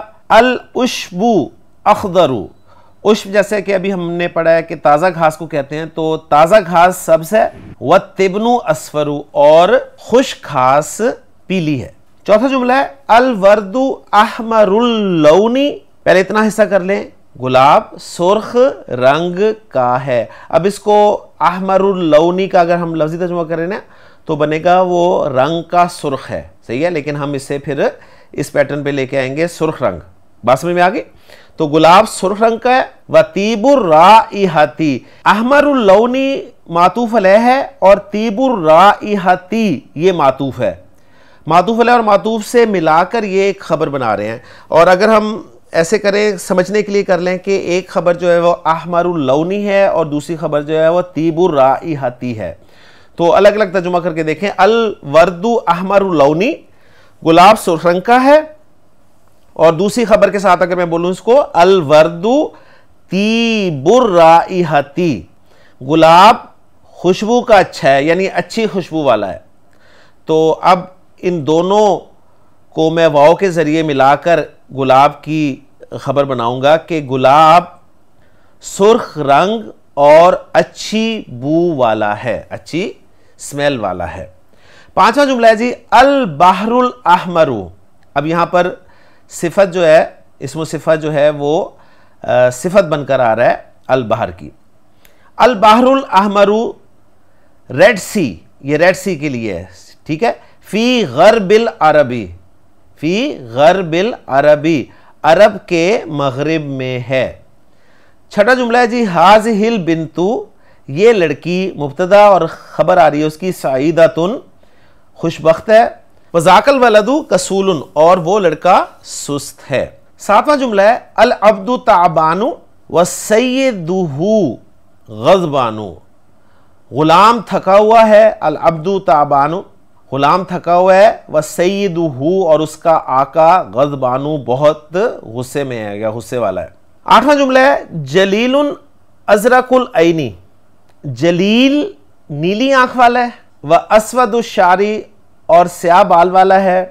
اشب جیسے کہ ابھی ہم نے پڑھا ہے کہ تازہ گھاس کو کہتے ہیں تو تازہ گھاس سبز ہے اور خوش گھاس پیلی ہے چوتھا جملہ ہے احمر اللونی پہلے اتنا حصہ کر لیں گلاب سرخ رنگ کا ہے اب اس کو احمر اللونی کا اگر ہم لفظی کر کریں نا تو بنے گا وہ رنگ کا سرخ ہے صحیح ہے لیکن ہم اسے پھر اس پیٹرن پہ لے کے آئیں گے سرخ رنگ بات سمجھ میں آگے تو گلاب سرخ رنگ کا ہے وطیب تیبر احمر اللونی ماتوف علیہ ہے اور طیب را یہ ماتوف ہے معطوف علیہ اور ماتوف سے ملا کر یہ ایک خبر بنا رہے ہیں اور اگر ہم ایسے کریں سمجھنے کے لیے کر لیں کہ ایک خبر جو ہے وہ احمر اللونی ہے اور دوسری خبر جو ہے وہ طیب راحتی ہے تو الگ الگ ترجمہ کر کے دیکھیں الوردو احمر لونی گلاب سرخ رنگ کا ہے اور دوسری خبر کے ساتھ اگر میں بولوں اس کو الوردو تی برہ گلاب خوشبو کا اچھا ہے یعنی اچھی خوشبو والا ہے تو اب ان دونوں کو میں واؤ کے ذریعے ملا کر گلاب کی خبر بناؤں گا کہ گلاب سرخ رنگ اور اچھی بو والا ہے اچھی سمیل والا ہے پانچو جملہ ہے جی البحر الاحمر اب یہاں پر صفت جو ہے اسم و صفت جو ہے وہ صفت بن کر آ رہا ہے البحر کی البحر الاحمر ریڈ سی یہ ریڈ سی کے لیے ہے ٹھیک ہے فی غرب العربی فی غرب العربی عرب کے مغرب میں ہے چھٹا جملہ ہے جی ہاج ہل بنتو یہ لڑکی مبتدا اور خبر آ رہی ہے اس کی سعیدہ تن خوش بخت ہے وزاکل الولدو کسول اور وہ لڑکا سست ہے ساتواں جملہ ہے العبد تعبانو و سیدہو غضبانو غلام تھکا ہوا ہے العبد تعبانو غلام تھکا ہوا ہے وہ سید اور اس کا آقا غضبانو بہت غصے میں ہے یا غصے والا ہے آٹھواں جملہ ہے جلیل ازرک العینی جلیل نیلی آنکھ والا ہے وہ اسود الشاری اور سیاہ بال والا ہے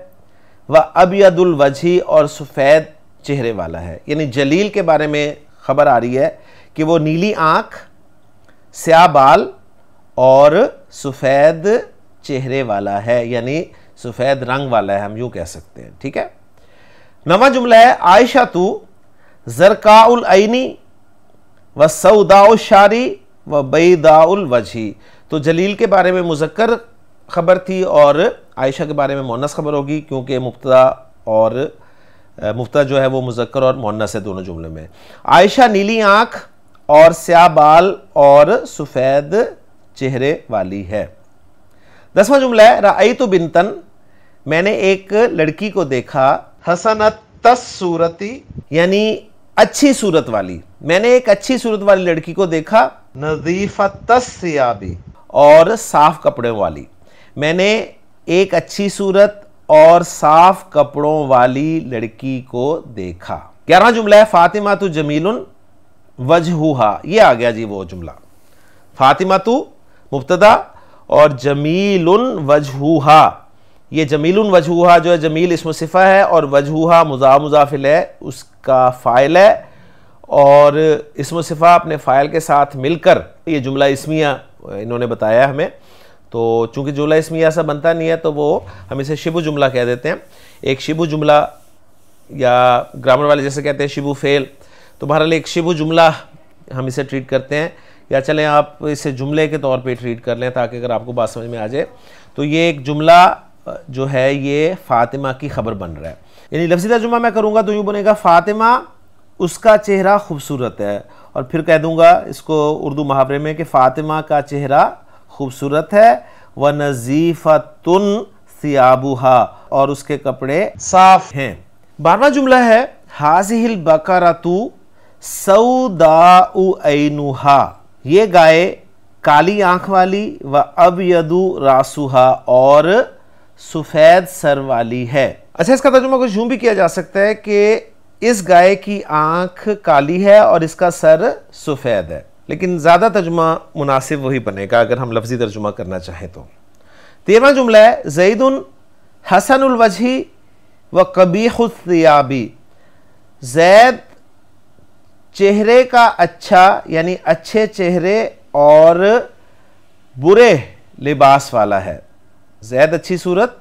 وہ ابید الوجھی اور سفید چہرے والا ہے یعنی جلیل کے بارے میں خبر آ رہی ہے کہ وہ نیلی آنکھ سیاہ بال اور سفید چہرے والا ہے یعنی سفید رنگ والا ہے ہم یوں کہہ سکتے ہیں ٹھیک ہے نواں جملہ ہے عائشہ تو زرکا العینی و سعوداء الشاری بیدا الوجھی تو جلیل کے بارے میں مذکر خبر تھی اور عائشہ کے بارے میں مونس خبر ہوگی کیونکہ مفت اور مفتہ جو ہے وہ مذکر اور مونس ہے دونوں جملے میں عائشہ نیلی آنکھ اور سیاہ بال اور سفید چہرے والی ہے دسواں جملہ ہے ریت بنتن میں نے ایک لڑکی کو دیکھا حسنت تس صورتی یعنی اچھی صورت والی میں نے ایک اچھی صورت والی لڑکی کو دیکھا نظیفت اور صاف کپڑوں والی میں نے ایک اچھی صورت اور صاف کپڑوں والی لڑکی کو دیکھا گیارہ جملہ ہے فاطمہ تو جمیل وجہوہا یہ آ گیا جی وہ جملہ فاطمہ تو مبتدہ اور جمیلن وجہوہا یہ جمیل وجہوہا جو ہے جمیل اسم صفحہ ہے اور وجہوہا مضاف مضافل ہے اس کا فائل ہے اور اسم و صفحہ اپنے فائل کے ساتھ مل کر یہ جملہ اسمیہ انہوں نے بتایا ہمیں تو چونکہ جملہ اسمیہ ایسا بنتا نہیں ہے تو وہ ہم اسے شبو جملہ کہہ دیتے ہیں ایک شبو جملہ یا گرامر والے جیسے کہتے ہیں شبو فیل تو بہرحال ایک شبو جملہ ہم اسے ٹریٹ کرتے ہیں یا چلیں آپ اسے جملے کے طور پہ ٹریٹ کر لیں تاکہ اگر آپ کو بات سمجھ میں آ جائے تو یہ ایک جملہ جو ہے یہ فاطمہ کی خبر بن رہا ہے یعنی لفظی ترجمہ میں کروں گا تو یوں بنے گا فاطمہ اس کا چہرہ خوبصورت ہے اور پھر کہہ دوں گا اس کو اردو محاورے میں کہ فاطمہ کا چہرہ خوبصورت ہے وہ نظیفتن سیابوہا اور اس کے کپڑے صاف ہیں بارہواں جملہ ہے حاضح البقراتو سوداؤ عینوہا یہ گائے کالی آنکھ والی و ابیدو راسوہا اور سفید سر والی ہے اچھا اس کا ترجمہ کچھ یوں بھی کیا جا سکتا ہے کہ اس گائے کی آنکھ کالی ہے اور اس کا سر سفید ہے لیکن زیادہ ترجمہ مناسب وہی بنے گا اگر ہم لفظی ترجمہ کرنا چاہیں تو تیرواں جملہ ہے زید حسن الوجہی و کبی الثیابی زید چہرے کا اچھا یعنی اچھے چہرے اور برے لباس والا ہے زید اچھی صورت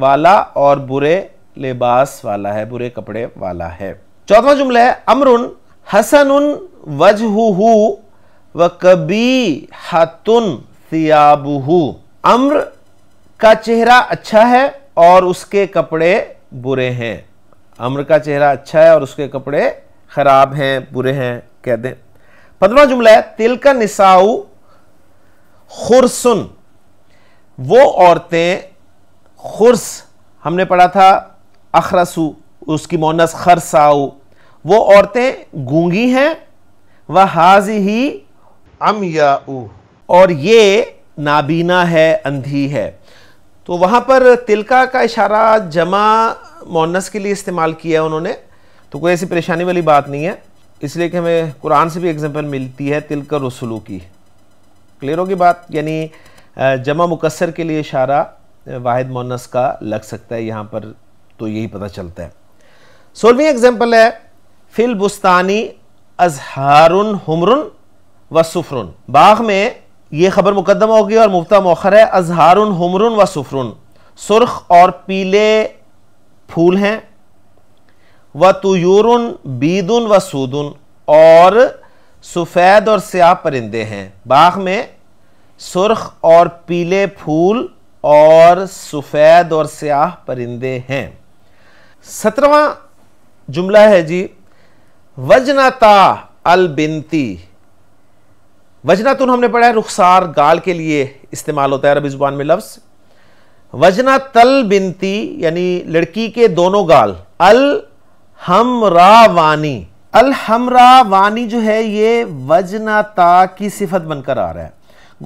والا اور برے لباس والا ہے برے کپڑے والا ہے چوتھا جملہ ہے امرن امر کا چہرہ اچھا ہے اور اس کے کپڑے برے ہیں امر کا چہرہ اچھا ہے اور اس کے کپڑے خراب ہیں برے ہیں کہہ دیں پندواں جملہ ہے تل کا نساؤ خرسن وہ عورتیں خرس ہم نے پڑھا تھا اخرسو اس کی مونس خرساؤ وہ عورتیں گونگی ہیں وہ حاضی ہی امیا اور یہ نابینا ہے اندھی ہے تو وہاں پر تلکا کا اشارہ جمع مونس کے لیے استعمال کیا ہے انہوں نے تو کوئی ایسی پریشانی والی بات نہیں ہے اس لیے کہ ہمیں قرآن سے بھی ایگزامپل ملتی ہے تلکا رسولو کی کلیئر ہوگی بات یعنی جمع مقصر کے لیے اشارہ واحد مونس کا لگ سکتا ہے یہاں پر تو یہی پتہ چلتا ہے سولہ اگزامپل ہے و سفرن باغ میں یہ خبر مقدم ہوگی اور مفتا موخر ہے و سفرن سرخ اور پیلے پھول ہیں و و بیدن سودن اور سفید اور سیاہ پرندے ہیں باغ میں سرخ اور پیلے پھول اور سفید اور سیاہ پرندے ہیں سترواں جملہ ہے جی وجناتا البنتی وجناتن ہم نے پڑھا ہے رخسار گال کے لیے استعمال ہوتا ہے عربی زبان میں لفظ وجنا تل بنتی یعنی لڑکی کے دونوں گال الحمرا وانی الحمرا وانی جو ہے یہ وجنا تا کی صفت بن کر آ رہا ہے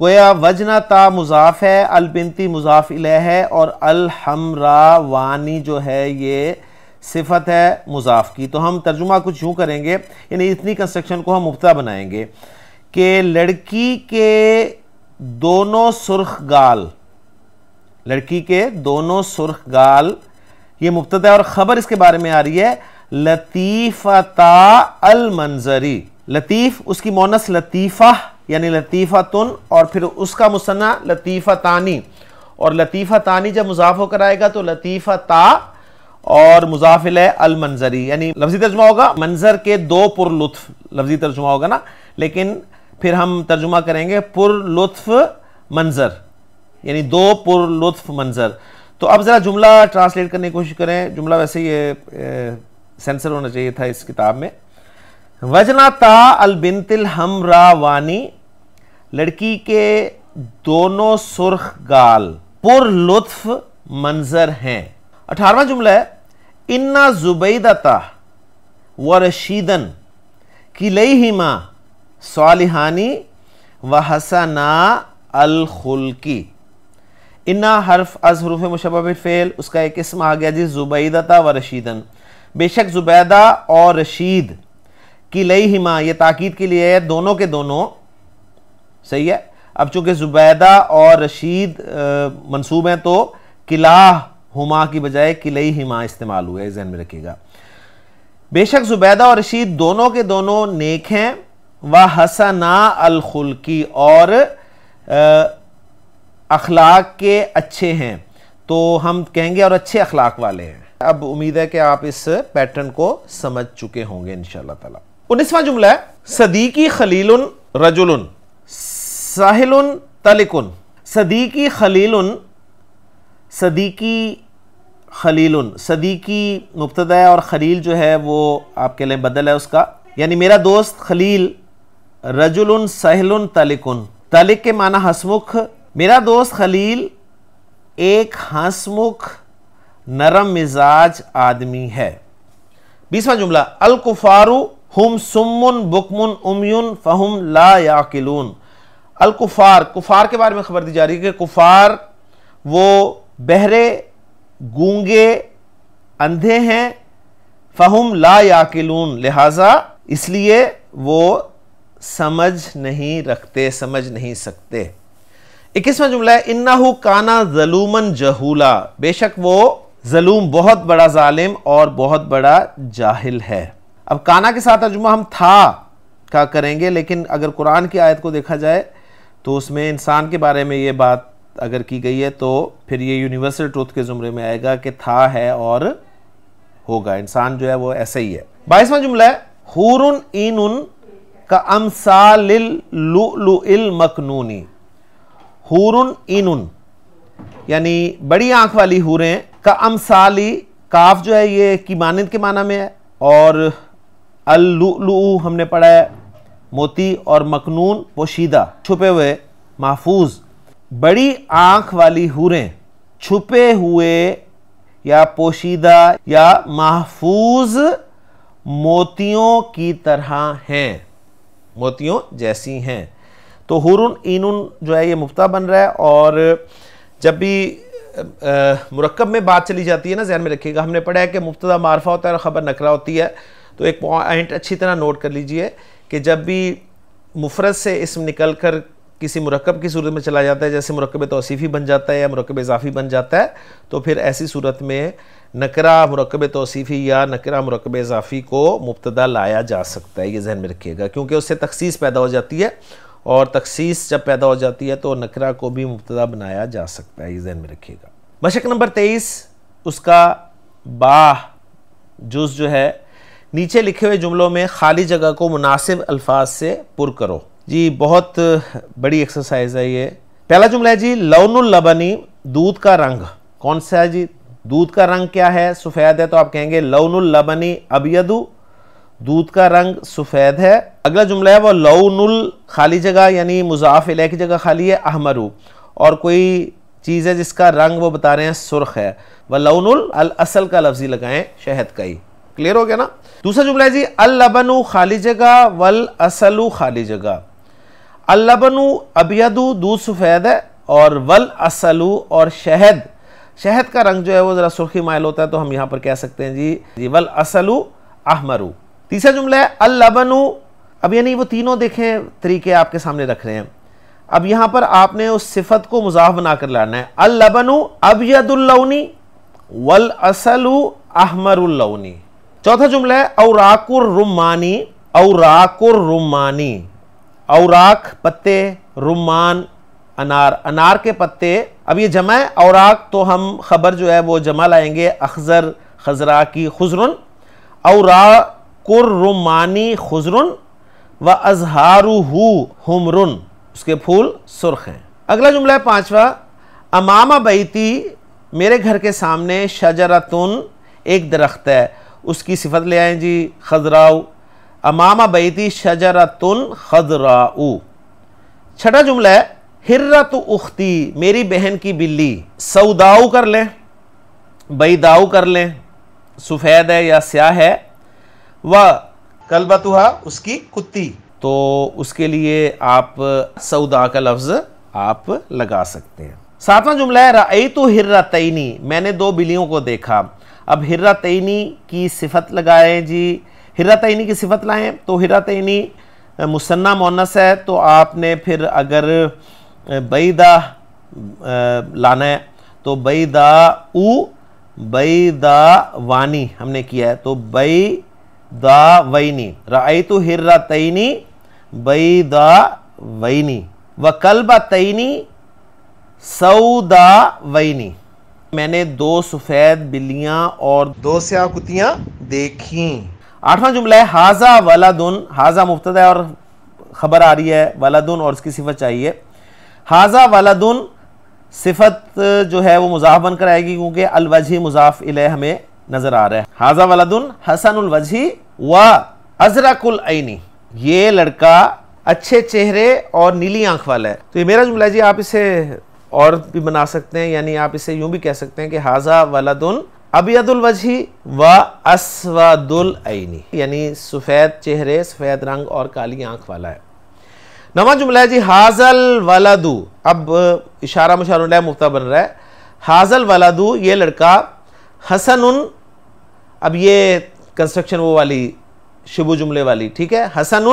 گویا وجنا تا مضاف ہے البنتی مضاف الہ ہے اور الحمرا وانی جو ہے یہ صفت ہے مضاف کی تو ہم ترجمہ کچھ یوں کریں گے یعنی اتنی کنسٹرکشن کو ہم مبتا بنائیں گے کہ لڑکی کے دونوں سرخ گال لڑکی کے دونوں سرخ گال یہ مبتدا ہے اور خبر اس کے بارے میں آ رہی ہے لطیفتا المنظری لطیف اس کی مونس لطیفہ یعنی لطیفہ تن اور پھر اس کا مصنع لطیفہ تانی اور لطیفہ تانی جب مضاف ہو کر آئے گا تو لطیفہ تا اور مضافل ہے المنظری یعنی لفظی ترجمہ ہوگا منظر کے دو پر لطف لفظی ترجمہ ہوگا نا لیکن پھر ہم ترجمہ کریں گے پر لطف منظر یعنی دو پر لطف منظر تو اب ذرا جملہ ٹرانسلیٹ کرنے کی کوشش کریں جملہ ویسے یہ سینسر ہونا چاہیے تھا اس کتاب میں وجنا تا البنت الحمرا وانی لڑکی کے دونوں سرخ گال پر لطف منظر ہیں اٹھارواں جملہ ہے انا زبیدتا و رشیدن کی لئی ہیما سالحانی و حسنا الخلقی انا حرف حروف مشبہ فیل اس کا ایک اسم آ گیا جی زبیدتا و رشیدن بے شک زبیدہ اور رشید کی یہ تاکید کے لیے ہے دونوں کے دونوں صحیح ہے اب چونکہ زبیدہ اور رشید منصوب ہیں تو قلعہ ہما کی بجائے کلئی استعمال ہوئے ذہن میں گا بے شک زبیدہ اور رشید دونوں کے دونوں نیک ہیں الخلقی اور اخلاق کے اچھے ہیں تو ہم کہیں گے اور اچھے اخلاق والے ہیں اب امید ہے کہ آپ اس پیٹرن کو سمجھ چکے ہوں گے انشاءاللہ تعالی انیسواں جملہ ہے صدیقی خلیل رجل ساحل تلکن صدیقی خلیل صدیقی خلیل صدیقی ہے اور خلیل جو ہے وہ آپ کے لئے بدل ہے اس کا یعنی میرا دوست خلیل رجل سہل تلک تلکن تلک کے معنی ہسمکھ میرا دوست خلیل ایک ہسمکھ نرم مزاج آدمی ہے بیسواں جملہ الکفارو ہم سمن بکمن امیون فہم لا یا الکفار کفار کے بارے میں خبر دی جا رہی ہے کہ کفار وہ بہرے گونگے اندھے ہیں فہم لا یاقلون لہذا اس لیے وہ سمجھ نہیں رکھتے سمجھ نہیں سکتے اکیس میں جملہ ہے انہو ہو کانا جہولا بے شک وہ ظلوم بہت بڑا ظالم اور بہت بڑا جاہل ہے اب کانا کے ساتھ ارجمہ ہم تھا کا کریں گے لیکن اگر قرآن کی آیت کو دیکھا جائے تو اس میں انسان کے بارے میں یہ بات اگر کی گئی ہے تو پھر یہ یونیورسل ٹروتھ کے زمرے میں آئے گا کہ تھا ہے اور ہوگا انسان جو ہے وہ ایسے ہی ہے جملہ ہے کا یعنی بڑی آنکھ والی کا امثالی کاف جو ہے یہ کی مانند کے معنی میں ہے اور ہم نے پڑھا ہے موتی اور مکنون پوشیدہ چھپے ہوئے محفوظ بڑی آنکھ والی ہوریں چھپے ہوئے یا پوشیدہ یا محفوظ موتیوں کی طرح ہیں موتیوں جیسی ہیں تو ہورن اینن جو ہے یہ مفتا بن رہا ہے اور جب بھی مرکب میں بات چلی جاتی ہے نا ذہن میں رکھیے گا ہم نے پڑھا ہے کہ مفتہ معرفہ ہوتا ہے اور خبر نکرہ ہوتی ہے تو ایک پوائنٹ اچھی طرح نوٹ کر لیجئے کہ جب بھی مفرد سے اسم نکل کر کسی مرکب کی صورت میں چلا جاتا ہے جیسے مرکب توصیفی بن جاتا ہے یا مرکب اضافی بن جاتا ہے تو پھر ایسی صورت میں نکرہ مرکب توصیفی یا نکرہ مرکب اضافی کو مبتدا لایا جا سکتا ہے یہ ذہن میں رکھیے گا کیونکہ اس سے تخصیص پیدا ہو جاتی ہے اور تخصیص جب پیدا ہو جاتی ہے تو نکرہ کو بھی مبتدہ بنایا جا سکتا ہے یہ ذہن میں رکھیے گا مشق نمبر تیئیس اس کا باہ جز جو ہے نیچے لکھے ہوئے جملوں میں خالی جگہ کو مناسب الفاظ سے پر کرو جی بہت بڑی ایکسرسائز ہے یہ پہلا جملہ ہے جی لون اللبنی دودھ کا رنگ کون سا ہے جی دودھ کا رنگ کیا ہے سفید ہے تو آپ کہیں گے لون اللبنی ابیدو دودھ کا رنگ سفید ہے اگلا جملہ ہے وہ لون خالی جگہ یعنی مضاف علیہ کی جگہ خالی ہے احمرو اور کوئی چیز ہے جس کا رنگ وہ بتا رہے ہیں سرخ ہے وہ لون الاصل کا لفظی لگائیں شہد کا ہی کلیئر ہو گیا نا دوسرا جملہ ہے جی اللبن خالی جگہ وسل خالی جگہ اللبنو ابیدو دودھ سفید ہے اور ول اسلو اور شہد شہد کا رنگ جو ہے وہ ذرا سرخی مائل ہوتا ہے تو ہم یہاں پر کہہ سکتے ہیں جی, جی، ول اسلو احمرو تیسرا جملہ ہے اللبنو اب یعنی وہ تینوں دیکھیں طریقے آپ کے سامنے رکھ رہے ہیں اب یہاں پر آپ نے اس صفت کو مضاف بنا کر لانا ہے اللبنو ابید اللونی ول اسلو احمر اللونی چوتھا جملہ ہے اوراک الرمانی اوراک الرمانی اوراق پتے رمان انار انار کے پتے اب یہ جمع ہے اوراق تو ہم خبر جو ہے وہ جمع لائیں گے اخذر خزرا کی خزرن اورا را کرمانی خزرن و اظہار اس کے پھول سرخ ہیں اگلا جملہ ہے پانچواں امامہ بیتی میرے گھر کے سامنے شجرتن ایک درخت ہے اس کی صفت لے آئیں جی خزراؤ امام بیتی شجرت ات چھٹا جملہ ہے ہرر اختی میری بہن کی بلی سوداؤ کر لیں بیداؤ کر لیں سفید ہے یا سیاہ ہے و بتو اس کی کتی تو اس کے لیے آپ سودا کا لفظ آپ لگا سکتے ہیں ساتواں جملہ ہے را تو ہررا میں نے دو بلیوں کو دیکھا اب ہررا کی صفت لگائیں جی تئینی کی صفت لائیں تو ہرا تئین مصنع مونس ہے تو آپ نے پھر اگر بیدہ لانا ہے تو بیدہ او بیدہ وانی ہم نے کیا ہے تو تو وینی رائیتو بائی دا بیدہ وینی وقلبہ تینی سعودا وینی میں نے دو سفید بلیاں اور دو سیاہ کتیاں دیکھیں آٹھواں جملہ ہے حاضہ ولدن حاضہ مفتد ہے اور خبر آ رہی ہے ولدن اور اس کی صفت چاہیے حاضہ ولدن صفت جو ہے وہ مضاف بن کر آئے گی کیونکہ الوجہ مضاف علیہ ہمیں نظر آ رہا ہے حاضہ ولدن حسن الوجہ و ازرق العینی یہ لڑکا اچھے چہرے اور نیلی آنکھ والا ہے تو یہ میرا جملہ جی آپ اسے اور بھی بنا سکتے ہیں یعنی آپ اسے یوں بھی کہہ سکتے ہیں کہ حاضہ ولدن ابید الوجہی و اسود العینی یعنی سفید چہرے سفید رنگ اور کالی آنکھ والا ہے جملہ جی ولدو اب اشارہ مشار بن رہا ہے حاضل ولدو یہ لڑکا حسن اب یہ کنسٹرکشن وہ والی شبو جملے والی ٹھیک ہے حسن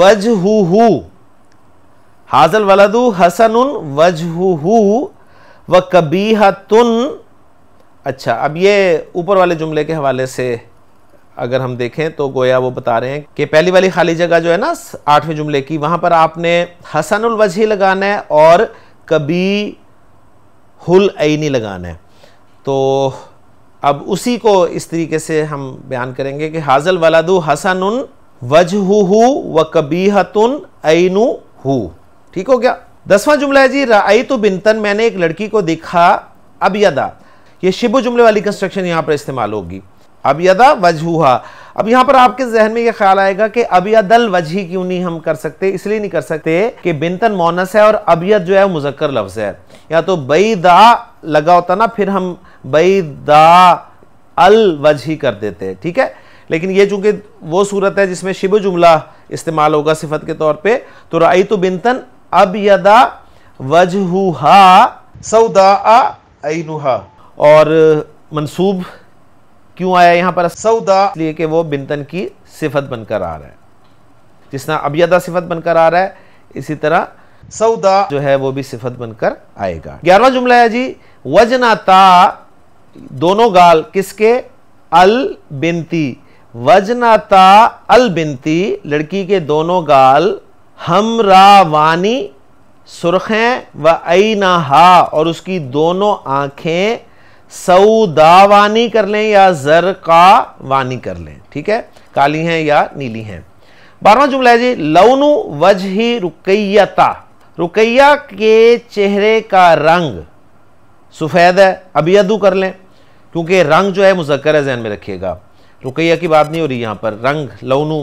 وجہو حاضل ولدو حسن ہسن ان وجہ اچھا اب یہ اوپر والے جملے کے حوالے سے اگر ہم دیکھیں تو گویا وہ بتا رہے ہیں کہ پہلی والی خالی جگہ جو ہے نا آٹھویں جملے کی وہاں پر آپ نے حسن الوجھی لگانا ہے اور کبھی حل عینی لگانا ہے تو اب اسی کو اس طریقے سے ہم بیان کریں گے کہ حاضل ولادو حسن وجہ ہو و کبیحتن عین ہو ٹھیک ہو گیا دسواں جملہ ہے جی رائی بنتن میں نے ایک لڑکی کو دیکھا اب یادا یہ شبو جملے والی کنسٹرکشن یہاں پر استعمال ہوگی اب ابیدہ وجہوہا اب یہاں پر آپ کے ذہن میں یہ خیال آئے گا کہ ابیدہ الوجہی کیوں نہیں ہم کر سکتے اس لیے نہیں کر سکتے کہ بنتن مونس ہے اور ابید جو ہے مذکر لفظ ہے یا تو بیدہ لگا ہوتا نا پھر ہم بیدہ الوجہی کر دیتے ٹھیک ہے لیکن یہ چونکہ وہ صورت ہے جس میں شبو جملہ استعمال ہوگا صفت کے طور پر تو رائی تو بنتن ابیدہ وجہوہا سودا آئینوہا اور منصوب کیوں آیا یہاں پر سودا کہ وہ بنتن کی صفت بن کر آ رہا ہے جس طرح ابیدہ صفت بن کر آ رہا ہے اسی طرح سودا جو ہے وہ بھی صفت بن کر آئے گا گیارہواں جملہ ہے جی تا دونوں گال کس کے البنتی تا البنتی لڑکی کے دونوں گال ہمرا وانی سرخیں و این ہا اور اس کی دونوں آنکھیں سعودا وانی کر لیں یا زر کا وانی کر لیں ٹھیک ہے کالی ہیں یا نیلی ہیں بارہواں جملہ ہے جی لون وج ہی رکیتا رکیا کے چہرے کا رنگ سفید ہے ابیدو کر لیں کیونکہ رنگ جو ہے مذکر ہے ذہن میں رکھیے گا رقیہ کی بات نہیں ہو رہی یہاں پر رنگ لونو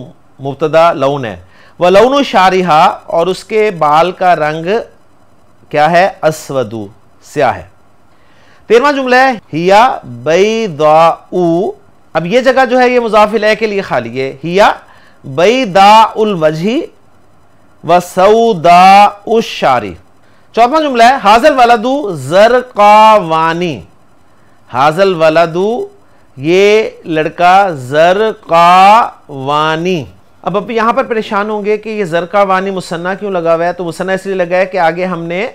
مبتدا لون ہے وہ لون شارحا اور اس کے بال کا رنگ کیا ہے اسودو سیاہ ہے تیرواں جملہ ہے ہیا بیداؤ اب یہ جگہ جو ہے یہ مزافل کے لیے خالی ہے ہیا سعودا الشاری چوتھا جملہ ہے حاضر ولدو زرقاوانی کا وانی یہ لڑکا زرقاوانی وانی اب اب یہاں پر پریشان ہوں گے کہ یہ زرقاوانی وانی مسنہ کیوں لگا ہوا ہے تو مسنہ اس لیے لگا ہے کہ آگے ہم نے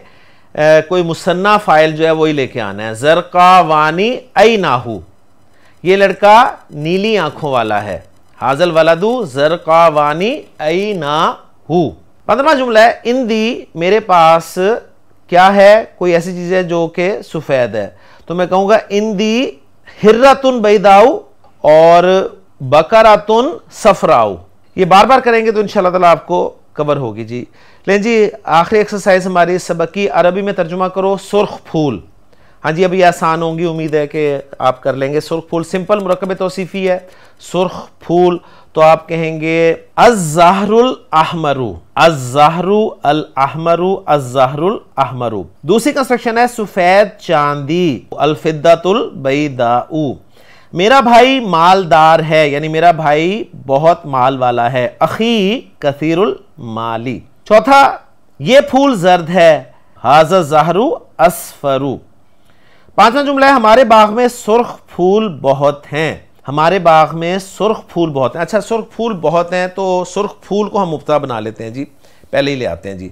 کوئی مصنع فائل جو ہے وہی لے کے آنا ہے زرقاوانی کا وانی یہ لڑکا نیلی آنکھوں والا ہے ولدو پندرہ جملہ ہے میرے پاس کیا ہے کوئی ایسی چیز ہے جو کہ سفید ہے تو میں کہوں گا دی ہرتن بیداؤ اور بکراتن سفراؤ یہ بار بار کریں گے تو انشاءاللہ آپ کو کبر ہوگی جی لیں جی آخری ایکسرسائز ہماری سبقی عربی میں ترجمہ کرو سرخ پھول ہاں جی ابھی آسان ہوں گی امید ہے کہ آپ کر لیں گے سرخ پھول سمپل مرکب توصیفی ہے سرخ پھول تو آپ کہیں گے الزہر الاحمر الزہر الاحمر دوسری کنسٹرکشن ہے سفید چاندی الفدت البید میرا بھائی مالدار ہے یعنی میرا بھائی بہت مال والا ہے اخی کثیر المالی چوتھا یہ پھول زرد ہے حاضر زہرو اسفرو پانچواں جملہ ہے ہمارے باغ میں سرخ پھول بہت ہیں ہمارے باغ میں سرخ پھول بہت ہیں اچھا سرخ پھول بہت ہیں تو سرخ پھول کو ہم مفتا بنا لیتے ہیں جی پہلے ہی لے آتے ہیں جی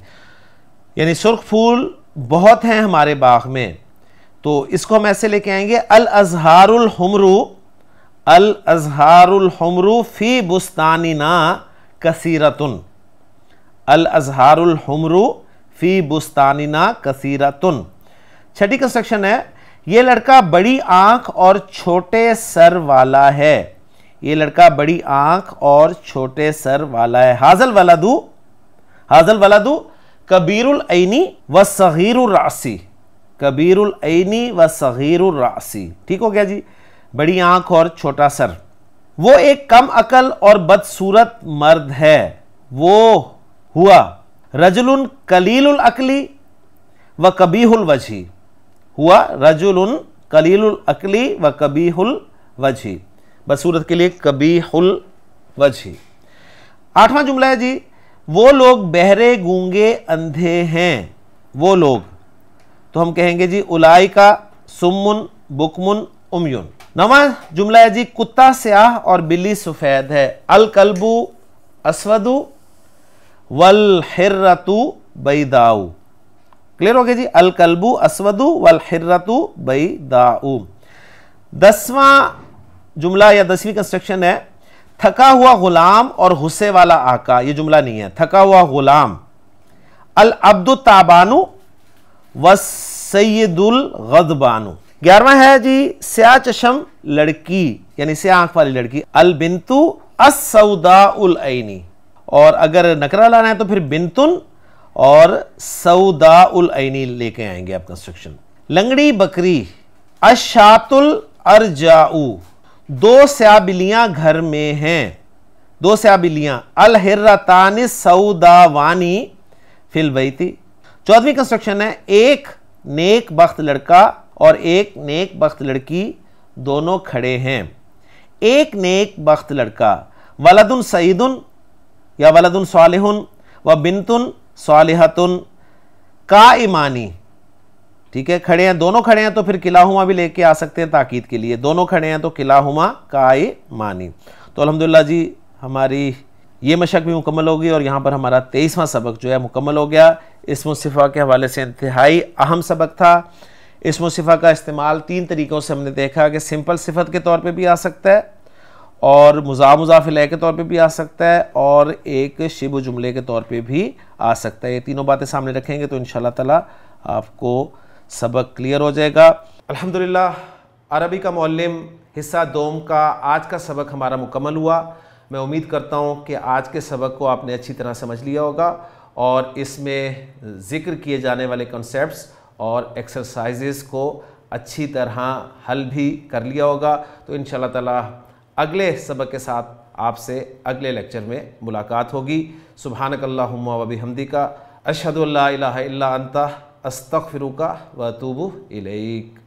یعنی سرخ پھول بہت ہیں ہمارے باغ میں تو اس کو ہم ایسے لے کے آئیں گے الازہار الحمرو الازہار الحمرو فی بستانینا کثیرتن الازہار الحمرو فی کثیرتن چھٹی کنسٹرکشن ہے یہ لڑکا بڑی آنکھ اور چھوٹے سر والا ہے یہ لڑکا بڑی آنکھ اور چھوٹے سر والا ہے حاضل ولدو حاضل ولدو کبیر العینی و صغیر الراسی کبیر العینی و صغیر الراسی ٹھیک ہو گیا جی بڑی آنکھ اور چھوٹا سر وہ ایک کم عقل اور بدصورت مرد ہے وہ ہوا رجل کلیل العقلی و الوجھی ہوا رجل کلیل العقلی و الوجھی بصورت کے لیے الوجھی آٹھواں جی وہ لوگ بہرے گونگے اندھے ہیں وہ لوگ تو ہم کہیں گے جی کا سمن بکمن امیون نواں جملہ ہے جی کتا سیاہ اور بلی سفید ہے الکلبو اسودو والحرتو بیداؤ کلیر ہوگی کلیئر ہو گیا جی الکلبو اسودو والحرتو بیداؤ داؤ دسواں جملہ یا دسویں کنسٹرکشن ہے تھکا ہوا غلام اور غصے والا آقا یہ جملہ نہیں ہے تھکا ہوا غلام العبد تابانو والسید الغضبانو گیارمہ ہے جی سیاہ چشم لڑکی یعنی سیاہ آنکھ والی لڑکی البا العینی اور اگر نکرہ لانا ہے تو پھر بنتن اور سعودا لے کے آئیں گے آپ کنسٹرکشن لنگڑی بکری اشات دو سیابلیاں گھر میں ہیں دو سیابلیاں سعودا وانی فل بئی تھی کنسٹرکشن ہے ایک نیک بخت لڑکا اور ایک نیک بخت لڑکی دونوں کھڑے ہیں ایک نیک بخت لڑکا ولدن سعیدن یا والدن و بنتن صالحتن کا ایمانی ٹھیک ہے کھڑے ہیں دونوں کھڑے ہیں تو پھر قلعہ بھی لے کے آ سکتے ہیں تاکید کے لیے دونوں کھڑے ہیں تو قلعہ کا ایمانی تو الحمدللہ جی ہماری یہ مشک بھی مکمل ہوگی اور یہاں پر ہمارا تیئیسواں سبق جو ہے مکمل ہو گیا اسم و صفحہ کے حوالے سے انتہائی اہم سبق تھا اسم و صفحہ کا استعمال تین طریقوں سے ہم نے دیکھا کہ سمپل صفت کے طور پہ بھی آ سکتا ہے اور مزا مضاف علیہ کے طور پہ بھی آ سکتا ہے اور ایک شب و جملے کے طور پہ بھی آ سکتا ہے یہ تینوں باتیں سامنے رکھیں گے تو ان شاء اللہ تعالیٰ آپ کو سبق کلیئر ہو جائے گا الحمدللہ عربی کا معلم حصہ دوم کا آج کا سبق ہمارا مکمل ہوا میں امید کرتا ہوں کہ آج کے سبق کو آپ نے اچھی طرح سمجھ لیا ہوگا اور اس میں ذکر کیے جانے والے کنسیپٹس اور ایکسرسائزز کو اچھی طرح حل بھی کر لیا ہوگا تو ان شاء اللہ تعالیٰ اگلے سبق کے ساتھ آپ سے اگلے لیکچر میں ملاقات ہوگی سبحانک اللہم و بحمدی کا اشہدو اللہ الہ الا انتہ استخف و توبو الیک